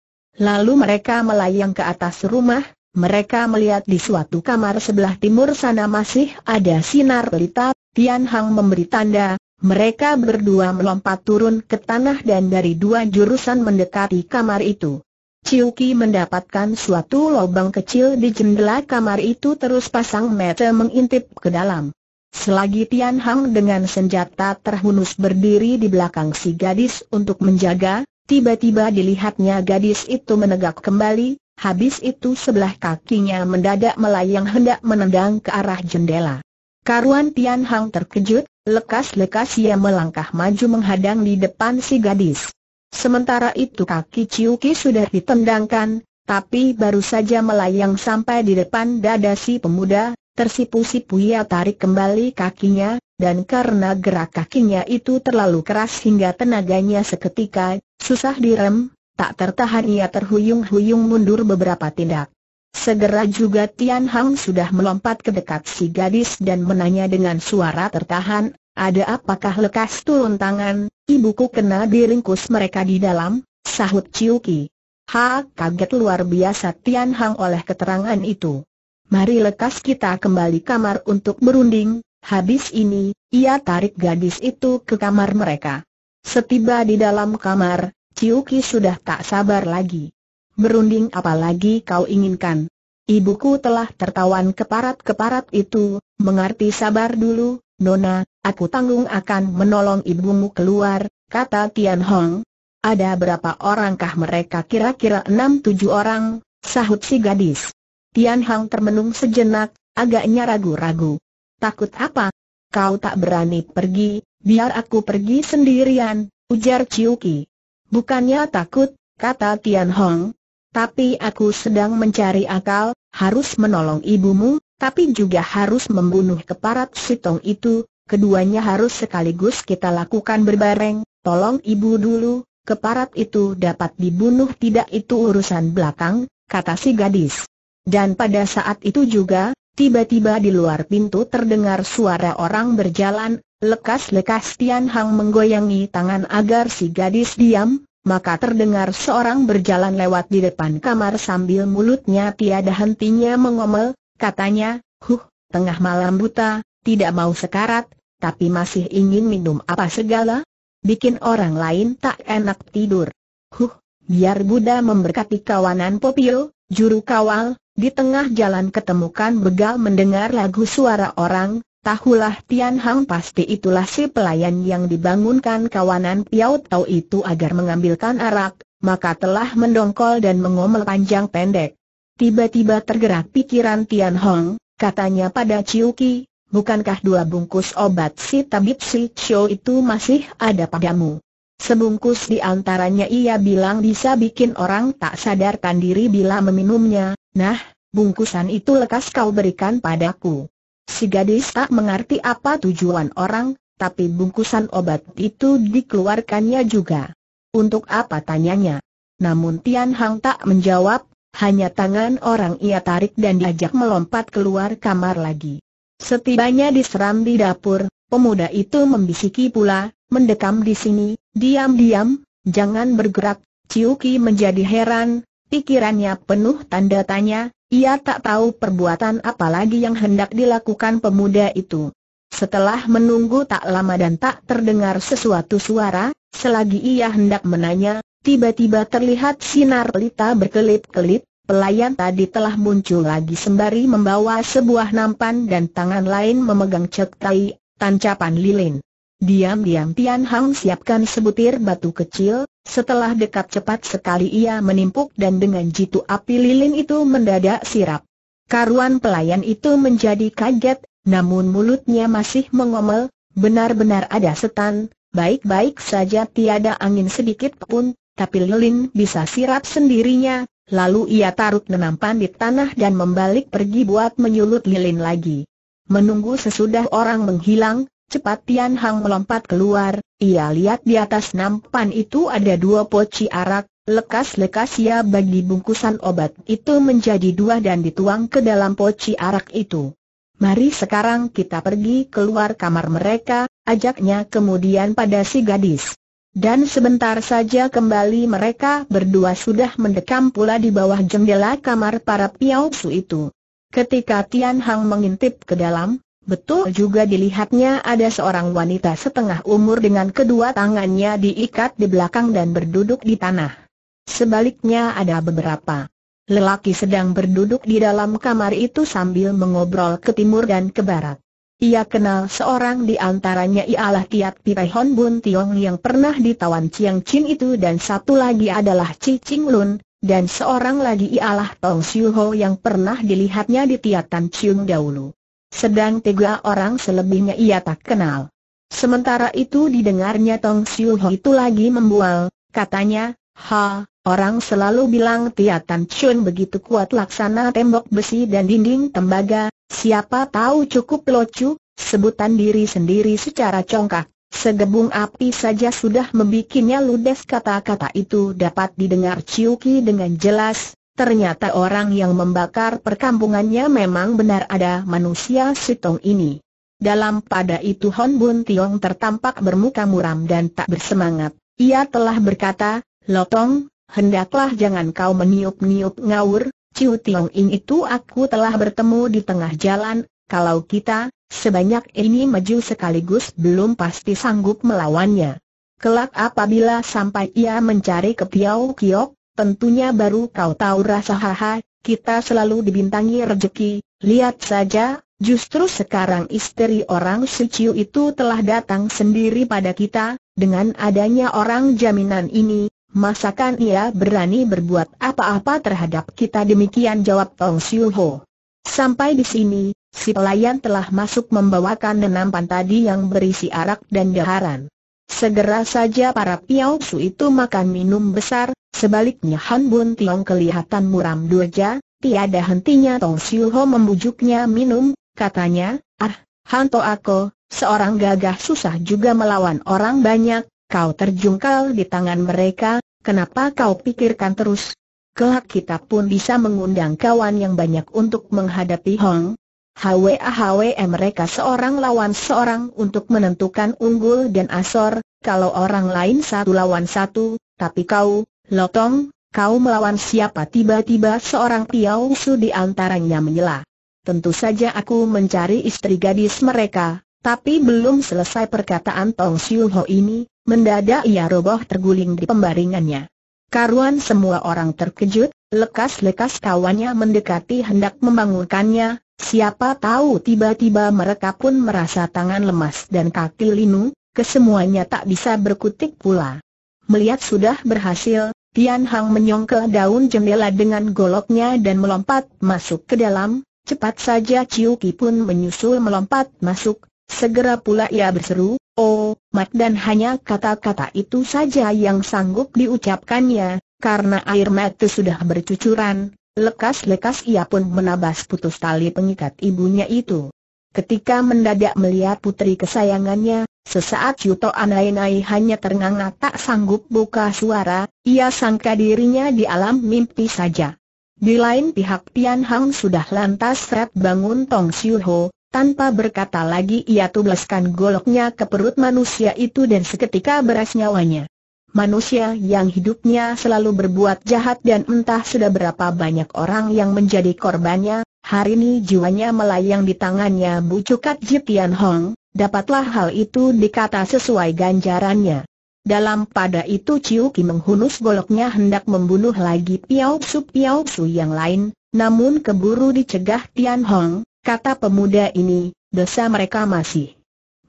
Lalu mereka melayang ke atas rumah, mereka melihat di suatu kamar sebelah timur sana masih ada sinar pelita, Tian Hong memberi tanda, mereka berdua melompat turun ke tanah dan dari dua jurusan mendekati kamar itu. Ciuki mendapatkan suatu lubang kecil di jendela kamar itu terus pasang mata mengintip ke dalam. Selagi Tian Hang dengan senjata terhunus berdiri di belakang si gadis untuk menjaga, tiba-tiba dilihatnya gadis itu menegak kembali, habis itu sebelah kakinya mendadak melayang hendak menendang ke arah jendela. Karuan Tian Hang terkejut, lekas-lekas ia melangkah maju menghadang di depan si gadis. Sementara itu kaki Ciuki sudah ditendangkan, tapi baru saja melayang sampai di depan dada si pemuda, tersipu-sipu ia tarik kembali kakinya, dan karena gerak kakinya itu terlalu keras hingga tenaganya seketika, susah direm, tak tertahan ia terhuyung-huyung mundur beberapa tindak. Segera juga Tian Hang sudah melompat ke dekat si gadis dan menanya dengan suara tertahan, ada apakah lekas turun tangan, Ibuku kena diringkus mereka di dalam, sahut Ciuki. Ha, kaget luar biasa Tian Hang oleh keterangan itu. Mari lekas kita kembali kamar untuk berunding, habis ini, ia tarik gadis itu ke kamar mereka. Setiba di dalam kamar, Ciuki sudah tak sabar lagi. Berunding apa lagi kau inginkan? Ibuku telah tertawan keparat-keparat itu, mengerti sabar dulu, Nona, aku tanggung akan menolong ibumu keluar, kata Tian Hong. Ada berapa orangkah mereka kira-kira enam tujuh orang, sahut si gadis. Tian Hong termenung sejenak, agaknya ragu-ragu. Takut apa? Kau tak berani pergi, biar aku pergi sendirian, ujar Ciuki. Bukannya takut, kata Tian Hong. Tapi aku sedang mencari akal, harus menolong ibumu, tapi juga harus membunuh keparat sitong itu, keduanya harus sekaligus kita lakukan berbareng, tolong ibu dulu, keparat itu dapat dibunuh tidak itu urusan belakang, kata si gadis. Dan pada saat itu juga, tiba-tiba di luar pintu terdengar suara orang berjalan, lekas-lekas Tian Hang menggoyangi tangan agar si gadis diam, maka terdengar seorang berjalan lewat di depan kamar sambil mulutnya tiada hentinya mengomel, Katanya, huh, tengah malam buta, tidak mau sekarat, tapi masih ingin minum apa segala? Bikin orang lain tak enak tidur. Huh, biar Buddha memberkati kawanan Popil, juru kawal, di tengah jalan ketemukan begal mendengar lagu suara orang, tahulah Tian Hang pasti itulah si pelayan yang dibangunkan kawanan Piao Tau itu agar mengambilkan arak, maka telah mendongkol dan mengomel panjang pendek. Tiba-tiba tergerak pikiran Tian Hong, katanya pada Chiu Ki, bukankah dua bungkus obat si tabib si Show itu masih ada padamu? Sebungkus di antaranya ia bilang bisa bikin orang tak sadarkan diri bila meminumnya, nah, bungkusan itu lekas kau berikan padaku. Si gadis tak mengerti apa tujuan orang, tapi bungkusan obat itu dikeluarkannya juga. Untuk apa tanyanya? Namun Tian Hang tak menjawab, hanya tangan orang ia tarik dan diajak melompat keluar kamar lagi. Setibanya di serambi dapur, pemuda itu membisiki pula, mendekam di sini, diam-diam, jangan bergerak, Ciuki menjadi heran, pikirannya penuh tanda tanya, ia tak tahu perbuatan apa lagi yang hendak dilakukan pemuda itu. Setelah menunggu tak lama dan tak terdengar sesuatu suara, selagi ia hendak menanya, Tiba-tiba terlihat sinar pelita berkelip-kelip, pelayan tadi telah muncul lagi sembari membawa sebuah nampan dan tangan lain memegang cek tai, tancapan lilin. Diam-diam Tian Hang siapkan sebutir batu kecil, setelah dekat cepat sekali ia menimpuk dan dengan jitu api lilin itu mendadak sirap. Karuan pelayan itu menjadi kaget, namun mulutnya masih mengomel, benar-benar ada setan, baik-baik saja tiada angin sedikit pun, tapi lilin bisa sirap sendirinya, lalu ia taruh nenampan di tanah dan membalik pergi buat menyulut lilin lagi. Menunggu sesudah orang menghilang, cepat Tian Hang melompat keluar, ia lihat di atas nampan itu ada dua poci arak, lekas-lekas ia bagi bungkusan obat itu menjadi dua dan dituang ke dalam poci arak itu. Mari sekarang kita pergi keluar kamar mereka, ajaknya kemudian pada si gadis. Dan sebentar saja kembali mereka berdua sudah mendekam pula di bawah jendela kamar para piausu itu. Ketika Tian Hang mengintip ke dalam, betul juga dilihatnya ada seorang wanita setengah umur dengan kedua tangannya diikat di belakang dan berduduk di tanah. Sebaliknya ada beberapa lelaki sedang berduduk di dalam kamar itu sambil mengobrol ke timur dan ke barat. Ia kenal seorang di antaranya ialah Tiat Pipai Hon Bun Tiong yang pernah ditawan Chiang Chin itu dan satu lagi adalah Chi Ching Lun, dan seorang lagi ialah Tong Siu Ho yang pernah dilihatnya di Tiat Tan Chiung dahulu. Sedang tiga orang selebihnya ia tak kenal. Sementara itu didengarnya Tong Siu Ho itu lagi membual, katanya, Ha, Orang selalu bilang Tia Tan Chun begitu kuat laksana tembok besi dan dinding tembaga, siapa tahu cukup locu, sebutan diri sendiri secara congkak. Segebung api saja sudah membuatnya ludes kata-kata itu dapat didengar Ciuki dengan jelas, ternyata orang yang membakar perkampungannya memang benar ada manusia sitong ini. Dalam pada itu Hon Bun Tiong tertampak bermuka muram dan tak bersemangat. Ia telah berkata, Lotong, hendaklah jangan kau meniup-niup ngawur, Ciu Tiong Ing itu aku telah bertemu di tengah jalan, kalau kita, sebanyak ini maju sekaligus belum pasti sanggup melawannya. Kelak apabila sampai ia mencari ke Piau Kiok, tentunya baru kau tahu rasa haha, kita selalu dibintangi rejeki, lihat saja, Justru sekarang istri orang Ciu itu telah datang sendiri pada kita, dengan adanya orang jaminan ini, Masakan ia berani berbuat apa-apa terhadap kita demikian jawab Tong Siu Ho. Sampai di sini, si pelayan telah masuk membawakan nenampan tadi yang berisi arak dan daharan. Segera saja para Piao Su itu makan minum besar, sebaliknya Han Bun Tiong kelihatan muram durja, tiada hentinya Tong Siu Ho membujuknya minum, katanya, ah, Han To Ako, seorang gagah susah juga melawan orang banyak, kau terjungkal di tangan mereka, Kenapa kau pikirkan terus? Kelak kita pun bisa mengundang kawan yang banyak untuk menghadapi Hong. HWA-HWE mereka seorang lawan seorang untuk menentukan unggul dan asor, kalau orang lain satu lawan satu, tapi kau, Lotong, kau melawan siapa tiba-tiba seorang Piau Su di antaranya menyela. Tentu saja aku mencari istri gadis mereka, tapi belum selesai perkataan Tong Siu Ho ini, Mendadak ia roboh terguling di pembaringannya. Karuan semua orang terkejut, lekas-lekas kawannya mendekati hendak membangunkannya, siapa tahu tiba-tiba mereka pun merasa tangan lemas dan kaki linu, kesemuanya tak bisa berkutik pula. Melihat sudah berhasil, Tian Hang menyongkel daun jendela dengan goloknya dan melompat masuk ke dalam, cepat saja Ciu Ki pun menyusul melompat masuk, Segera pula ia berseru, Oh, Mat dan hanya kata-kata itu saja yang sanggup diucapkannya, karena air mata sudah bercucuran, lekas-lekas ia pun menabas putus tali pengikat ibunya itu. Ketika mendadak melihat putri kesayangannya, sesaat Yuto Anainai hanya ternganga tak sanggup buka suara, ia sangka dirinya di alam mimpi saja. Di lain pihak Tian Hang sudah lantas Fred bangun Tong Siu Ho, tanpa berkata lagi ia tubleskan goloknya ke perut manusia itu dan seketika beras nyawanya. Manusia yang hidupnya selalu berbuat jahat dan entah sudah berapa banyak orang yang menjadi korbannya, hari ini jiwanya melayang di tangannya Bu Bucukat Tian Hong, dapatlah hal itu dikata sesuai ganjarannya. Dalam pada itu Ciu Ki menghunus goloknya hendak membunuh lagi Piao Su Piao Su yang lain, namun keburu dicegah Tian Hong, Kata pemuda ini, dosa mereka masih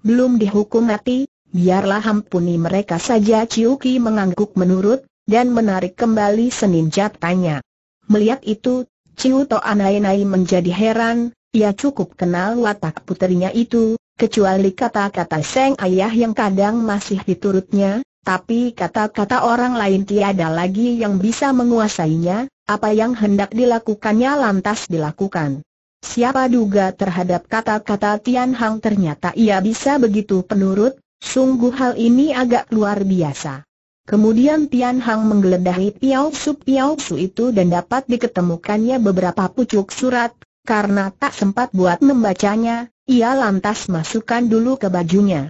belum dihukum mati, biarlah ampuni mereka saja Ciuki mengangguk menurut, dan menarik kembali senin jatanya. Melihat itu, Ciu anai nai menjadi heran, ia cukup kenal watak puterinya itu, kecuali kata-kata Seng Ayah yang kadang masih diturutnya, tapi kata-kata orang lain tiada lagi yang bisa menguasainya, apa yang hendak dilakukannya lantas dilakukan. Siapa duga terhadap kata-kata Tian Hang ternyata ia bisa begitu penurut, sungguh hal ini agak luar biasa. Kemudian Tian Hang menggeledahi Piao Su Piao Su itu dan dapat diketemukannya beberapa pucuk surat, karena tak sempat buat membacanya, ia lantas masukkan dulu ke bajunya.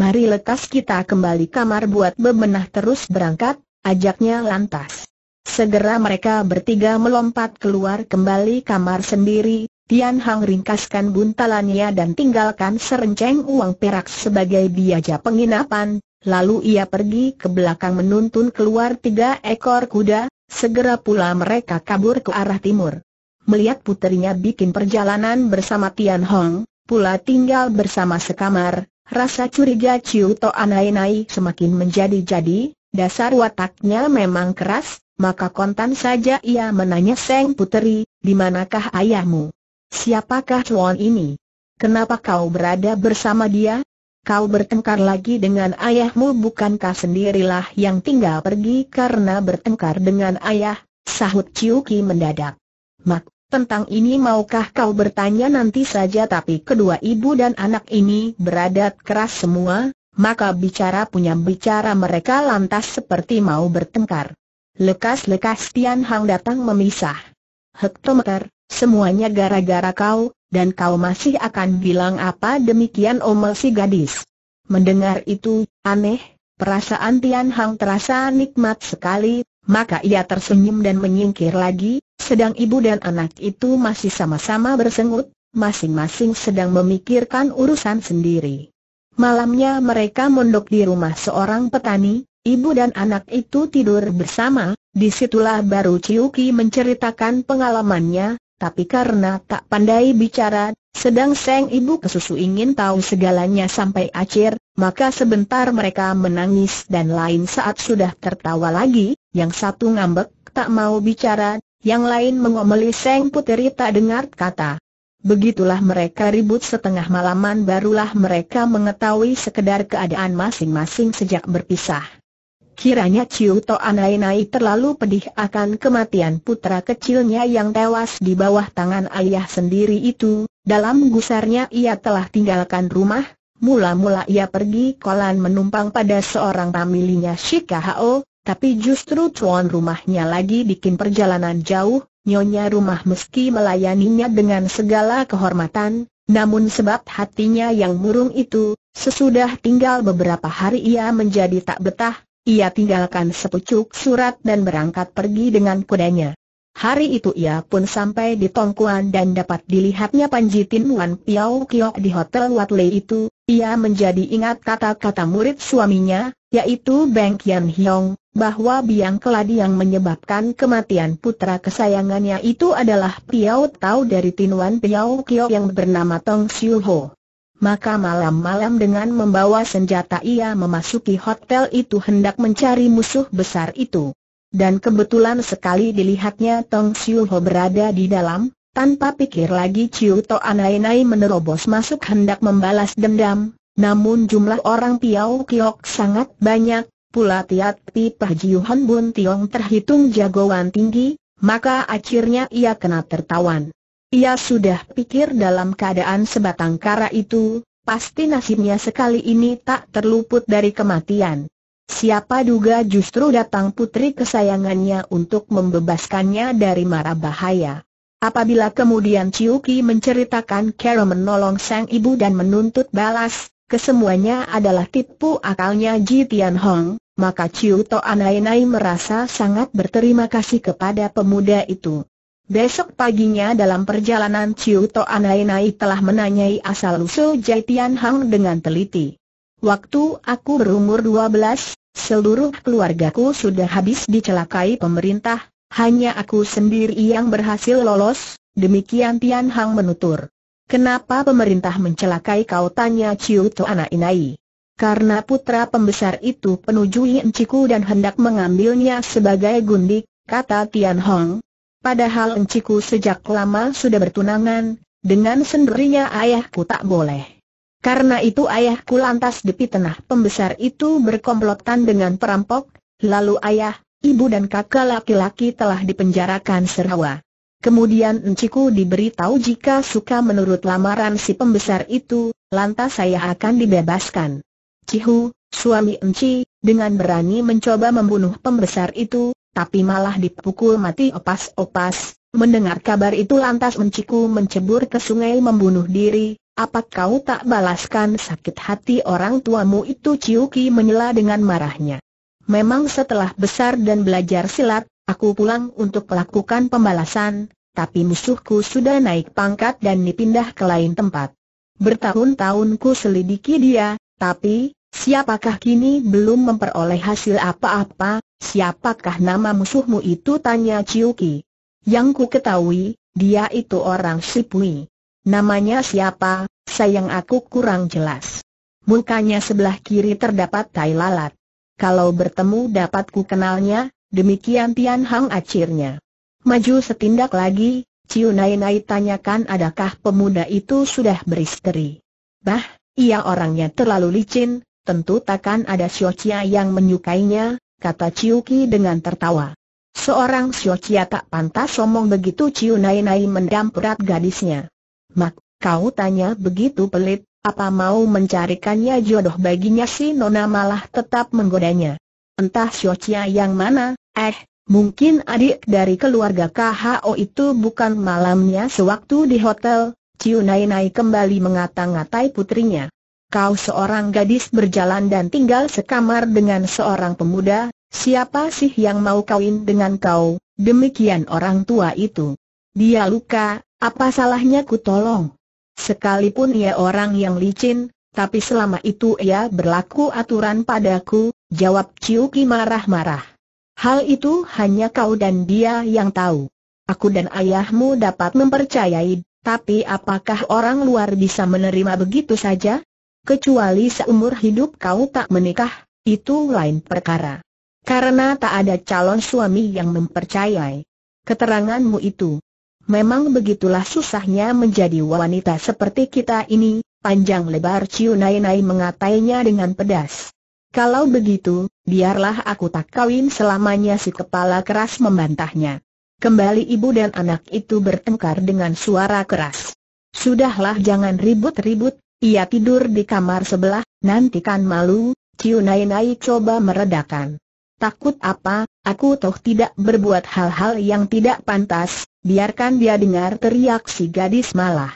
Mari lekas kita kembali kamar buat bebenah terus berangkat, ajaknya lantas. Segera mereka bertiga melompat keluar kembali kamar sendiri, Tian Hang ringkaskan buntalannya dan tinggalkan serenceng uang perak sebagai biaya penginapan, lalu ia pergi ke belakang menuntun keluar tiga ekor kuda, segera pula mereka kabur ke arah timur. Melihat puterinya bikin perjalanan bersama Tian Hong, pula tinggal bersama sekamar, rasa curiga Ciu To Anai-Nai semakin menjadi-jadi, dasar wataknya memang keras, maka kontan saja ia menanya Seng Puteri, di manakah ayahmu? Siapakah Chuan ini? Kenapa kau berada bersama dia? Kau bertengkar lagi dengan ayahmu bukankah sendirilah yang tinggal pergi karena bertengkar dengan ayah? Sahut Ciuki mendadak. Mak, tentang ini maukah kau bertanya nanti saja tapi kedua ibu dan anak ini beradat keras semua, maka bicara punya bicara mereka lantas seperti mau bertengkar. Lekas-lekas Tian Hang datang memisah. Hektometer, Semuanya gara-gara kau, dan kau masih akan bilang apa demikian omel si gadis. Mendengar itu, aneh, perasaan Tian Hang terasa nikmat sekali, maka ia tersenyum dan menyingkir lagi, sedang ibu dan anak itu masih sama-sama bersengut, masing-masing sedang memikirkan urusan sendiri. Malamnya mereka mondok di rumah seorang petani, ibu dan anak itu tidur bersama, disitulah baru Ciuki menceritakan pengalamannya, tapi karena tak pandai bicara, sedang Seng Ibu Kesusu ingin tahu segalanya sampai akhir, maka sebentar mereka menangis dan lain saat sudah tertawa lagi, yang satu ngambek, tak mau bicara, yang lain mengomeli Seng Puteri tak dengar kata. Begitulah mereka ribut setengah malaman barulah mereka mengetahui sekedar keadaan masing-masing sejak berpisah. Kiranya Ciu To Anai Nai terlalu pedih akan kematian putra kecilnya yang tewas di bawah tangan ayah sendiri itu, dalam gusarnya ia telah tinggalkan rumah, mula-mula ia pergi kolan menumpang pada seorang pamilinya Shika Hao, tapi justru tuan rumahnya lagi bikin perjalanan jauh, nyonya rumah meski melayaninya dengan segala kehormatan, namun sebab hatinya yang murung itu, sesudah tinggal beberapa hari ia menjadi tak betah, ia tinggalkan sepucuk surat dan berangkat pergi dengan kudanya. Hari itu ia pun sampai di Tongkuan dan dapat dilihatnya Panji Wan Piao Kio di Hotel Lei itu, ia menjadi ingat kata-kata murid suaminya, yaitu Beng Kian Hiong, bahwa biang keladi yang menyebabkan kematian putra kesayangannya itu adalah Piao Tau dari Tinuan Piao Kio yang bernama Tong Siu Ho. Maka malam-malam dengan membawa senjata ia memasuki hotel itu hendak mencari musuh besar itu. Dan kebetulan sekali dilihatnya Tong Siu berada di dalam, tanpa pikir lagi Chiu To Anai-Nai menerobos masuk hendak membalas dendam, namun jumlah orang Piao Kiok sangat banyak, pula Tiat Pi Pah Jiuhan Bun Tiong terhitung jagoan tinggi, maka akhirnya ia kena tertawan. Ia sudah pikir dalam keadaan sebatang kara itu, pasti nasibnya sekali ini tak terluput dari kematian. Siapa duga justru datang putri kesayangannya untuk membebaskannya dari mara bahaya. Apabila kemudian Ciuki menceritakan Carol menolong sang ibu dan menuntut balas, kesemuanya adalah tipu akalnya Ji Tian Hong, maka Ciu To Anainai merasa sangat berterima kasih kepada pemuda itu. Besok paginya dalam perjalanan Ciu To Anai Nai telah menanyai asal-usul Jai Tian Hang dengan teliti. Waktu aku berumur 12, seluruh keluargaku sudah habis dicelakai pemerintah, hanya aku sendiri yang berhasil lolos, demikian Tian Hang menutur. Kenapa pemerintah mencelakai kau tanya Ciu To Anai Nai? Karena putra pembesar itu penujui enciku dan hendak mengambilnya sebagai gundik, kata Tian Hong, Padahal enciku sejak lama sudah bertunangan, dengan sendirinya ayahku tak boleh. Karena itu ayahku lantas depi tenah pembesar itu berkomplotan dengan perampok, lalu ayah, ibu dan kakak laki-laki telah dipenjarakan Serawa. Kemudian enciku diberitahu jika suka menurut lamaran si pembesar itu, lantas saya akan dibebaskan. Cihu, suami enci, dengan berani mencoba membunuh pembesar itu, tapi malah dipukul mati opas-opas. Mendengar kabar itu lantas menciku mencebur ke sungai membunuh diri, apa kau tak balaskan sakit hati orang tuamu itu Ciuki menyela dengan marahnya. Memang setelah besar dan belajar silat, aku pulang untuk melakukan pembalasan, tapi musuhku sudah naik pangkat dan dipindah ke lain tempat. Bertahun-tahun ku selidiki dia, tapi, Siapakah kini belum memperoleh hasil apa-apa, siapakah nama musuhmu itu tanya Ciuki. Yang ku ketahui, dia itu orang Sipui. Namanya siapa, sayang aku kurang jelas. Mukanya sebelah kiri terdapat tai lalat. Kalau bertemu dapat ku kenalnya, demikian Tian Hang akhirnya. Maju setindak lagi, Ciu Nai Nai tanyakan adakah pemuda itu sudah beristri. Bah, ia orangnya terlalu licin, tentu takkan ada Xiochia yang menyukainya, kata Ciuki dengan tertawa. Seorang Xiochia tak pantas sombong begitu Ciu Nai Nai mendam gadisnya. Mak, kau tanya begitu pelit, apa mau mencarikannya jodoh baginya si Nona malah tetap menggodanya. Entah Xiochia yang mana, eh, mungkin adik dari keluarga KHO itu bukan malamnya sewaktu di hotel, Ciu Nai Nai kembali mengata-ngatai putrinya kau seorang gadis berjalan dan tinggal sekamar dengan seorang pemuda, siapa sih yang mau kawin dengan kau? Demikian orang tua itu. Dia luka, apa salahnya ku tolong? Sekalipun ia orang yang licin, tapi selama itu ia berlaku aturan padaku, jawab Ciuki marah-marah. Hal itu hanya kau dan dia yang tahu. Aku dan ayahmu dapat mempercayai, tapi apakah orang luar bisa menerima begitu saja? kecuali seumur hidup kau tak menikah, itu lain perkara. Karena tak ada calon suami yang mempercayai keteranganmu itu. Memang begitulah susahnya menjadi wanita seperti kita ini, panjang lebar Ciu Nai Nai mengatainya dengan pedas. Kalau begitu, biarlah aku tak kawin selamanya si kepala keras membantahnya. Kembali ibu dan anak itu bertengkar dengan suara keras. Sudahlah jangan ribut-ribut, ia tidur di kamar sebelah, nantikan malu, Ciu Nai Nai coba meredakan. Takut apa, aku toh tidak berbuat hal-hal yang tidak pantas, biarkan dia dengar teriak si gadis malah.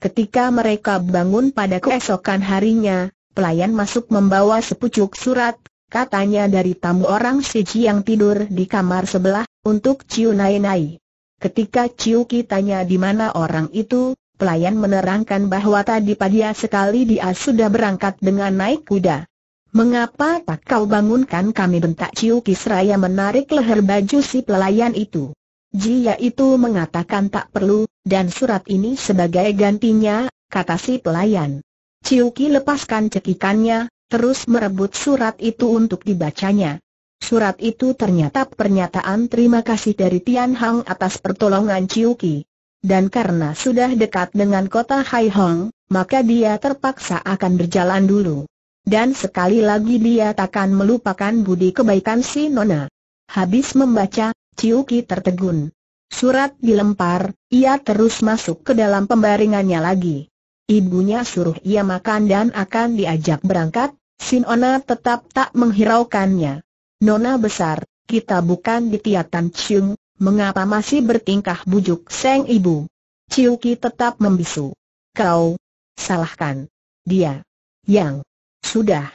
Ketika mereka bangun pada keesokan harinya, pelayan masuk membawa sepucuk surat, katanya dari tamu orang Siji yang tidur di kamar sebelah, untuk Ciu Nai Nai. Ketika Ciu Ki tanya di mana orang itu, pelayan menerangkan bahwa tadi pagi sekali dia sudah berangkat dengan naik kuda. Mengapa tak kau bangunkan kami bentak Ciu Kisraya menarik leher baju si pelayan itu. Jia itu mengatakan tak perlu, dan surat ini sebagai gantinya, kata si pelayan. Ciu Ki lepaskan cekikannya, terus merebut surat itu untuk dibacanya. Surat itu ternyata pernyataan terima kasih dari Tian Hang atas pertolongan Ciuki dan karena sudah dekat dengan kota Hai Hong, maka dia terpaksa akan berjalan dulu. Dan sekali lagi dia takkan melupakan budi kebaikan si Nona. Habis membaca, Ciuki tertegun. Surat dilempar, ia terus masuk ke dalam pembaringannya lagi. Ibunya suruh ia makan dan akan diajak berangkat, Sinona tetap tak menghiraukannya. Nona besar, kita bukan di Tiatan Chung, mengapa masih bertingkah bujuk Seng Ibu? Ciuki tetap membisu. Kau salahkan dia yang sudah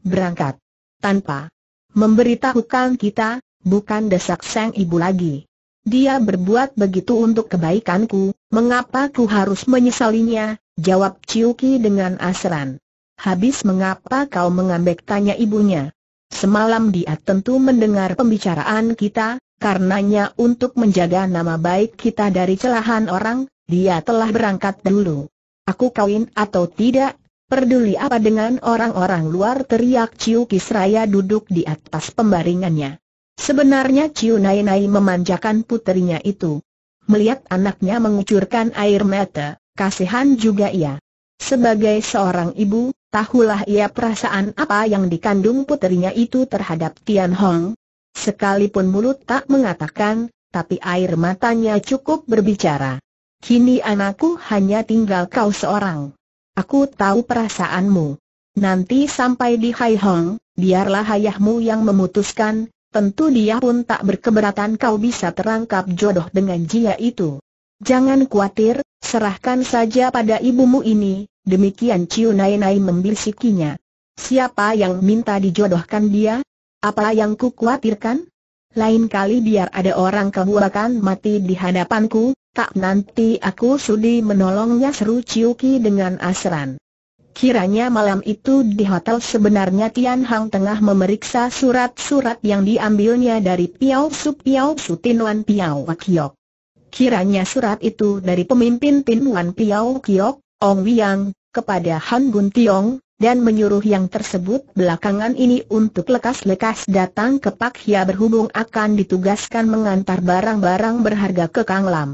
berangkat tanpa memberitahukan kita, bukan desak Seng Ibu lagi. Dia berbuat begitu untuk kebaikanku, mengapa ku harus menyesalinya? Jawab Ciuki dengan asran. Habis mengapa kau mengambek tanya ibunya? Semalam dia tentu mendengar pembicaraan kita, Karenanya untuk menjaga nama baik kita dari celahan orang, dia telah berangkat dulu. Aku kawin atau tidak, peduli apa dengan orang-orang luar teriak Ciu Kisraya duduk di atas pembaringannya. Sebenarnya Ciu Nai Nai memanjakan puterinya itu. Melihat anaknya mengucurkan air mata, kasihan juga ia. Sebagai seorang ibu, tahulah ia perasaan apa yang dikandung puterinya itu terhadap Tian Hong, Sekalipun mulut tak mengatakan, tapi air matanya cukup berbicara. Kini anakku hanya tinggal kau seorang. Aku tahu perasaanmu. Nanti sampai di Hai Hong, biarlah ayahmu yang memutuskan, tentu dia pun tak berkeberatan kau bisa terangkap jodoh dengan jia itu. Jangan khawatir, serahkan saja pada ibumu ini, demikian Ciu Nai Nai membisikinya. Siapa yang minta dijodohkan dia, apa yang ku khawatirkan? Lain kali biar ada orang kebuakan mati di hadapanku, tak nanti aku sudi menolongnya seru Ciuki dengan asran. Kiranya malam itu di hotel sebenarnya Tian Hang tengah memeriksa surat-surat yang diambilnya dari Piao Su Piao Su Wan Piao Kiok. Kiranya surat itu dari pemimpin Wan Piao Kiok, Ong Wiang, kepada Han Gun Tiong, dan menyuruh yang tersebut belakangan ini untuk lekas-lekas datang ke Pak Hia berhubung akan ditugaskan mengantar barang-barang berharga ke Kang Lam.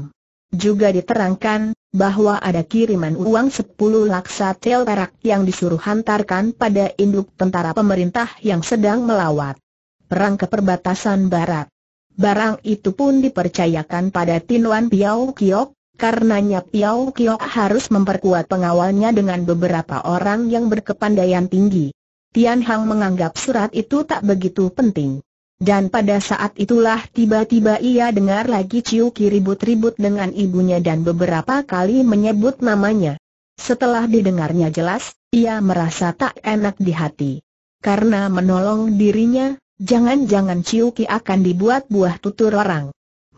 Juga diterangkan, bahwa ada kiriman uang 10 laksa tel perak yang disuruh hantarkan pada induk tentara pemerintah yang sedang melawat perang ke perbatasan barat. Barang itu pun dipercayakan pada Tinuan Piao Kiok, Karenanya Piao Kiok harus memperkuat pengawalnya dengan beberapa orang yang berkepandaian tinggi. Tian Hang menganggap surat itu tak begitu penting. Dan pada saat itulah tiba-tiba ia dengar lagi Ciu Ki ribut-ribut dengan ibunya dan beberapa kali menyebut namanya. Setelah didengarnya jelas, ia merasa tak enak di hati. Karena menolong dirinya, jangan-jangan Ciu Ki akan dibuat buah tutur orang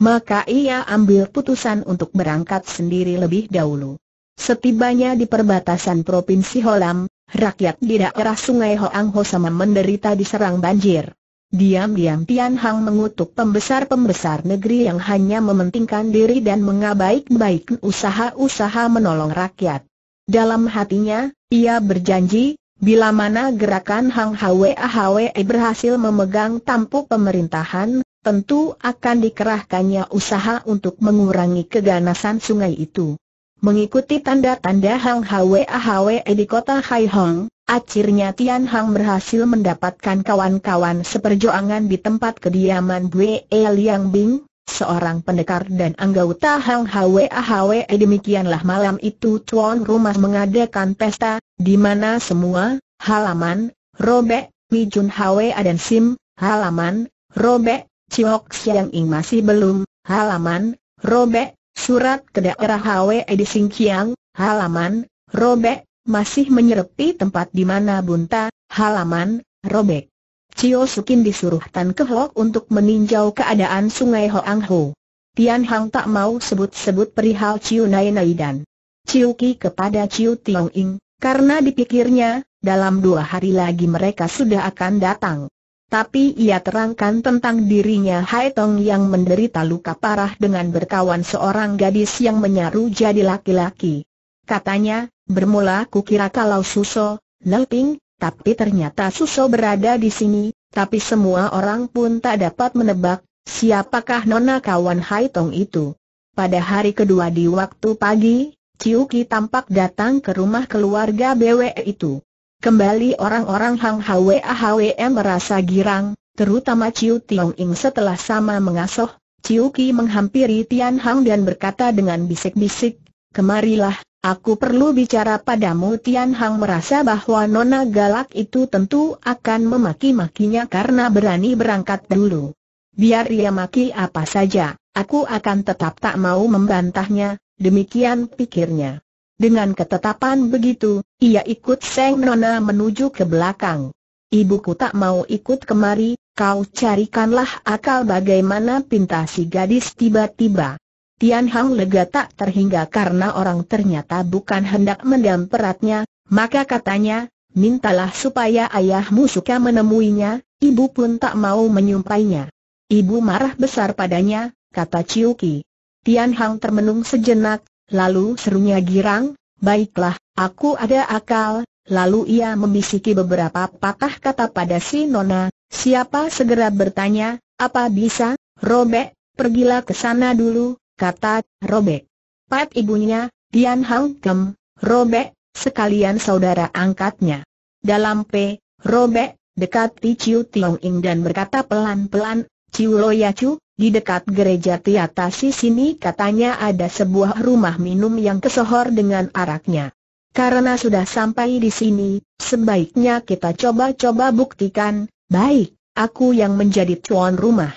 maka ia ambil putusan untuk berangkat sendiri lebih dahulu. Setibanya di perbatasan Provinsi Holam, rakyat di daerah Sungai Hoang Ho sama menderita diserang banjir. Diam-diam Tian Hang mengutuk pembesar-pembesar negeri yang hanya mementingkan diri dan mengabaik-baik usaha-usaha menolong rakyat. Dalam hatinya, ia berjanji, bila mana gerakan Hang Hwa Hwa berhasil memegang tampuk pemerintahan, tentu akan dikerahkannya usaha untuk mengurangi keganasan sungai itu. Mengikuti tanda-tanda Hang Hwe Hwe di kota Hai Hong, akhirnya Tian Hang berhasil mendapatkan kawan-kawan seperjuangan di tempat kediaman Bue Liang Bing, seorang pendekar dan anggota Hang Hwe Hwe demikianlah malam itu tuan rumah mengadakan pesta, di mana semua, halaman, robek, Wijun Hwe dan Sim, halaman, robek, Ciok Siang Ing masih belum, halaman, robek, surat ke daerah HWE di Singkiang, halaman, robek, masih menyerepi tempat di mana bunta, halaman, robek. Cio Sukin disuruh Tan Hok untuk meninjau keadaan sungai Hoang Ho. Tian Hang tak mau sebut-sebut perihal Ciu Nai Nai dan Ciu Ki kepada Ciu Tiong Ing, karena dipikirnya, dalam dua hari lagi mereka sudah akan datang. Tapi ia terangkan tentang dirinya Hai Tong yang menderita luka parah dengan berkawan seorang gadis yang menyaru jadi laki-laki. Katanya, bermula kukira kalau Suso, Nelping, tapi ternyata Suso berada di sini, tapi semua orang pun tak dapat menebak, siapakah nona kawan Hai Tong itu. Pada hari kedua di waktu pagi, Ciuki tampak datang ke rumah keluarga BW itu. Kembali orang-orang Hang Hwa Em merasa girang, terutama Ciu Tiong Ing setelah sama mengasuh, Ciu Ki menghampiri Tian Hang dan berkata dengan bisik-bisik, Kemarilah, aku perlu bicara padamu Tian Hang merasa bahwa Nona Galak itu tentu akan memaki-makinya karena berani berangkat dulu. Biar ia maki apa saja, aku akan tetap tak mau membantahnya, demikian pikirnya. Dengan ketetapan begitu, ia ikut Seng Nona menuju ke belakang. Ibuku tak mau ikut kemari, kau carikanlah akal bagaimana pinta si gadis tiba-tiba. Tian Hang lega tak terhingga karena orang ternyata bukan hendak mendam peratnya, maka katanya, mintalah supaya ayahmu suka menemuinya, ibu pun tak mau menyumpainya. Ibu marah besar padanya, kata Ciuki. Tian Hang termenung sejenak, Lalu serunya girang, baiklah, aku ada akal, lalu ia membisiki beberapa patah kata pada si Nona, siapa segera bertanya, apa bisa, Robek, pergilah ke sana dulu, kata Robek. Pat ibunya, Tian Hang Kem, Robek, sekalian saudara angkatnya. Dalam P, Robek, dekat Ti Tiong Ing dan berkata pelan-pelan, Ciu Loyacu, di dekat gereja Tiatasi sini katanya ada sebuah rumah minum yang kesohor dengan araknya. Karena sudah sampai di sini, sebaiknya kita coba-coba buktikan, baik, aku yang menjadi tuan rumah.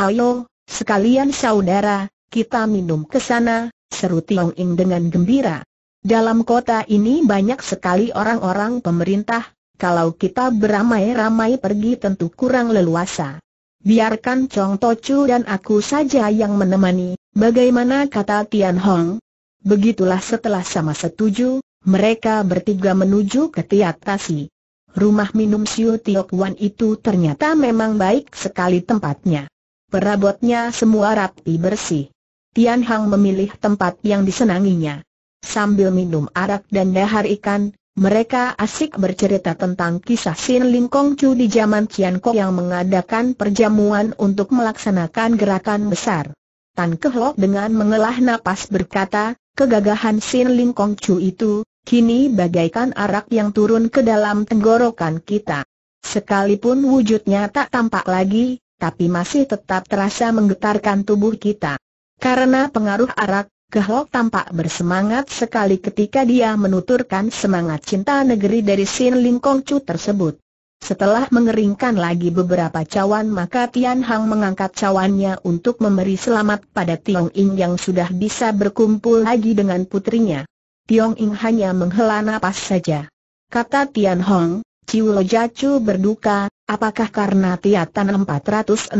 Ayo, sekalian saudara, kita minum ke sana, seru Tiong Ing dengan gembira. Dalam kota ini banyak sekali orang-orang pemerintah, kalau kita beramai-ramai pergi tentu kurang leluasa biarkan Chong Tochu dan aku saja yang menemani, bagaimana kata Tian Hong? Begitulah setelah sama setuju, mereka bertiga menuju ke Tiak Tasi. Rumah minum Siu Tiok Wan itu ternyata memang baik sekali tempatnya. Perabotnya semua rapi bersih. Tian Hang memilih tempat yang disenanginya. Sambil minum arak dan dahar ikan, mereka asik bercerita tentang kisah Sin Ling Kong Chu di zaman Qian Kok yang mengadakan perjamuan untuk melaksanakan gerakan besar. Tan Kehlok dengan mengelah napas berkata, kegagahan Sin Ling Kong Chu itu, kini bagaikan arak yang turun ke dalam tenggorokan kita. Sekalipun wujudnya tak tampak lagi, tapi masih tetap terasa menggetarkan tubuh kita. Karena pengaruh arak, Gahlok tampak bersemangat sekali ketika dia menuturkan semangat cinta negeri dari Sin Ling Kong Chu tersebut. Setelah mengeringkan lagi beberapa cawan maka Tian Hang mengangkat cawannya untuk memberi selamat pada Tiong Ing yang sudah bisa berkumpul lagi dengan putrinya. Tiong Ing hanya menghela napas saja. Kata Tian Hong, Ciu Jacu berduka, apakah karena Tiatan 416?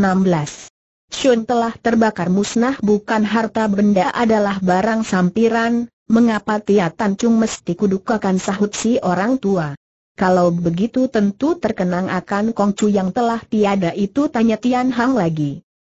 Shun telah terbakar musnah bukan harta benda adalah barang sampiran, mengapa Tia Chung mesti kudukakan sahut si orang tua? Kalau begitu tentu terkenang akan Kongcu yang telah tiada itu tanya Tian Hang lagi.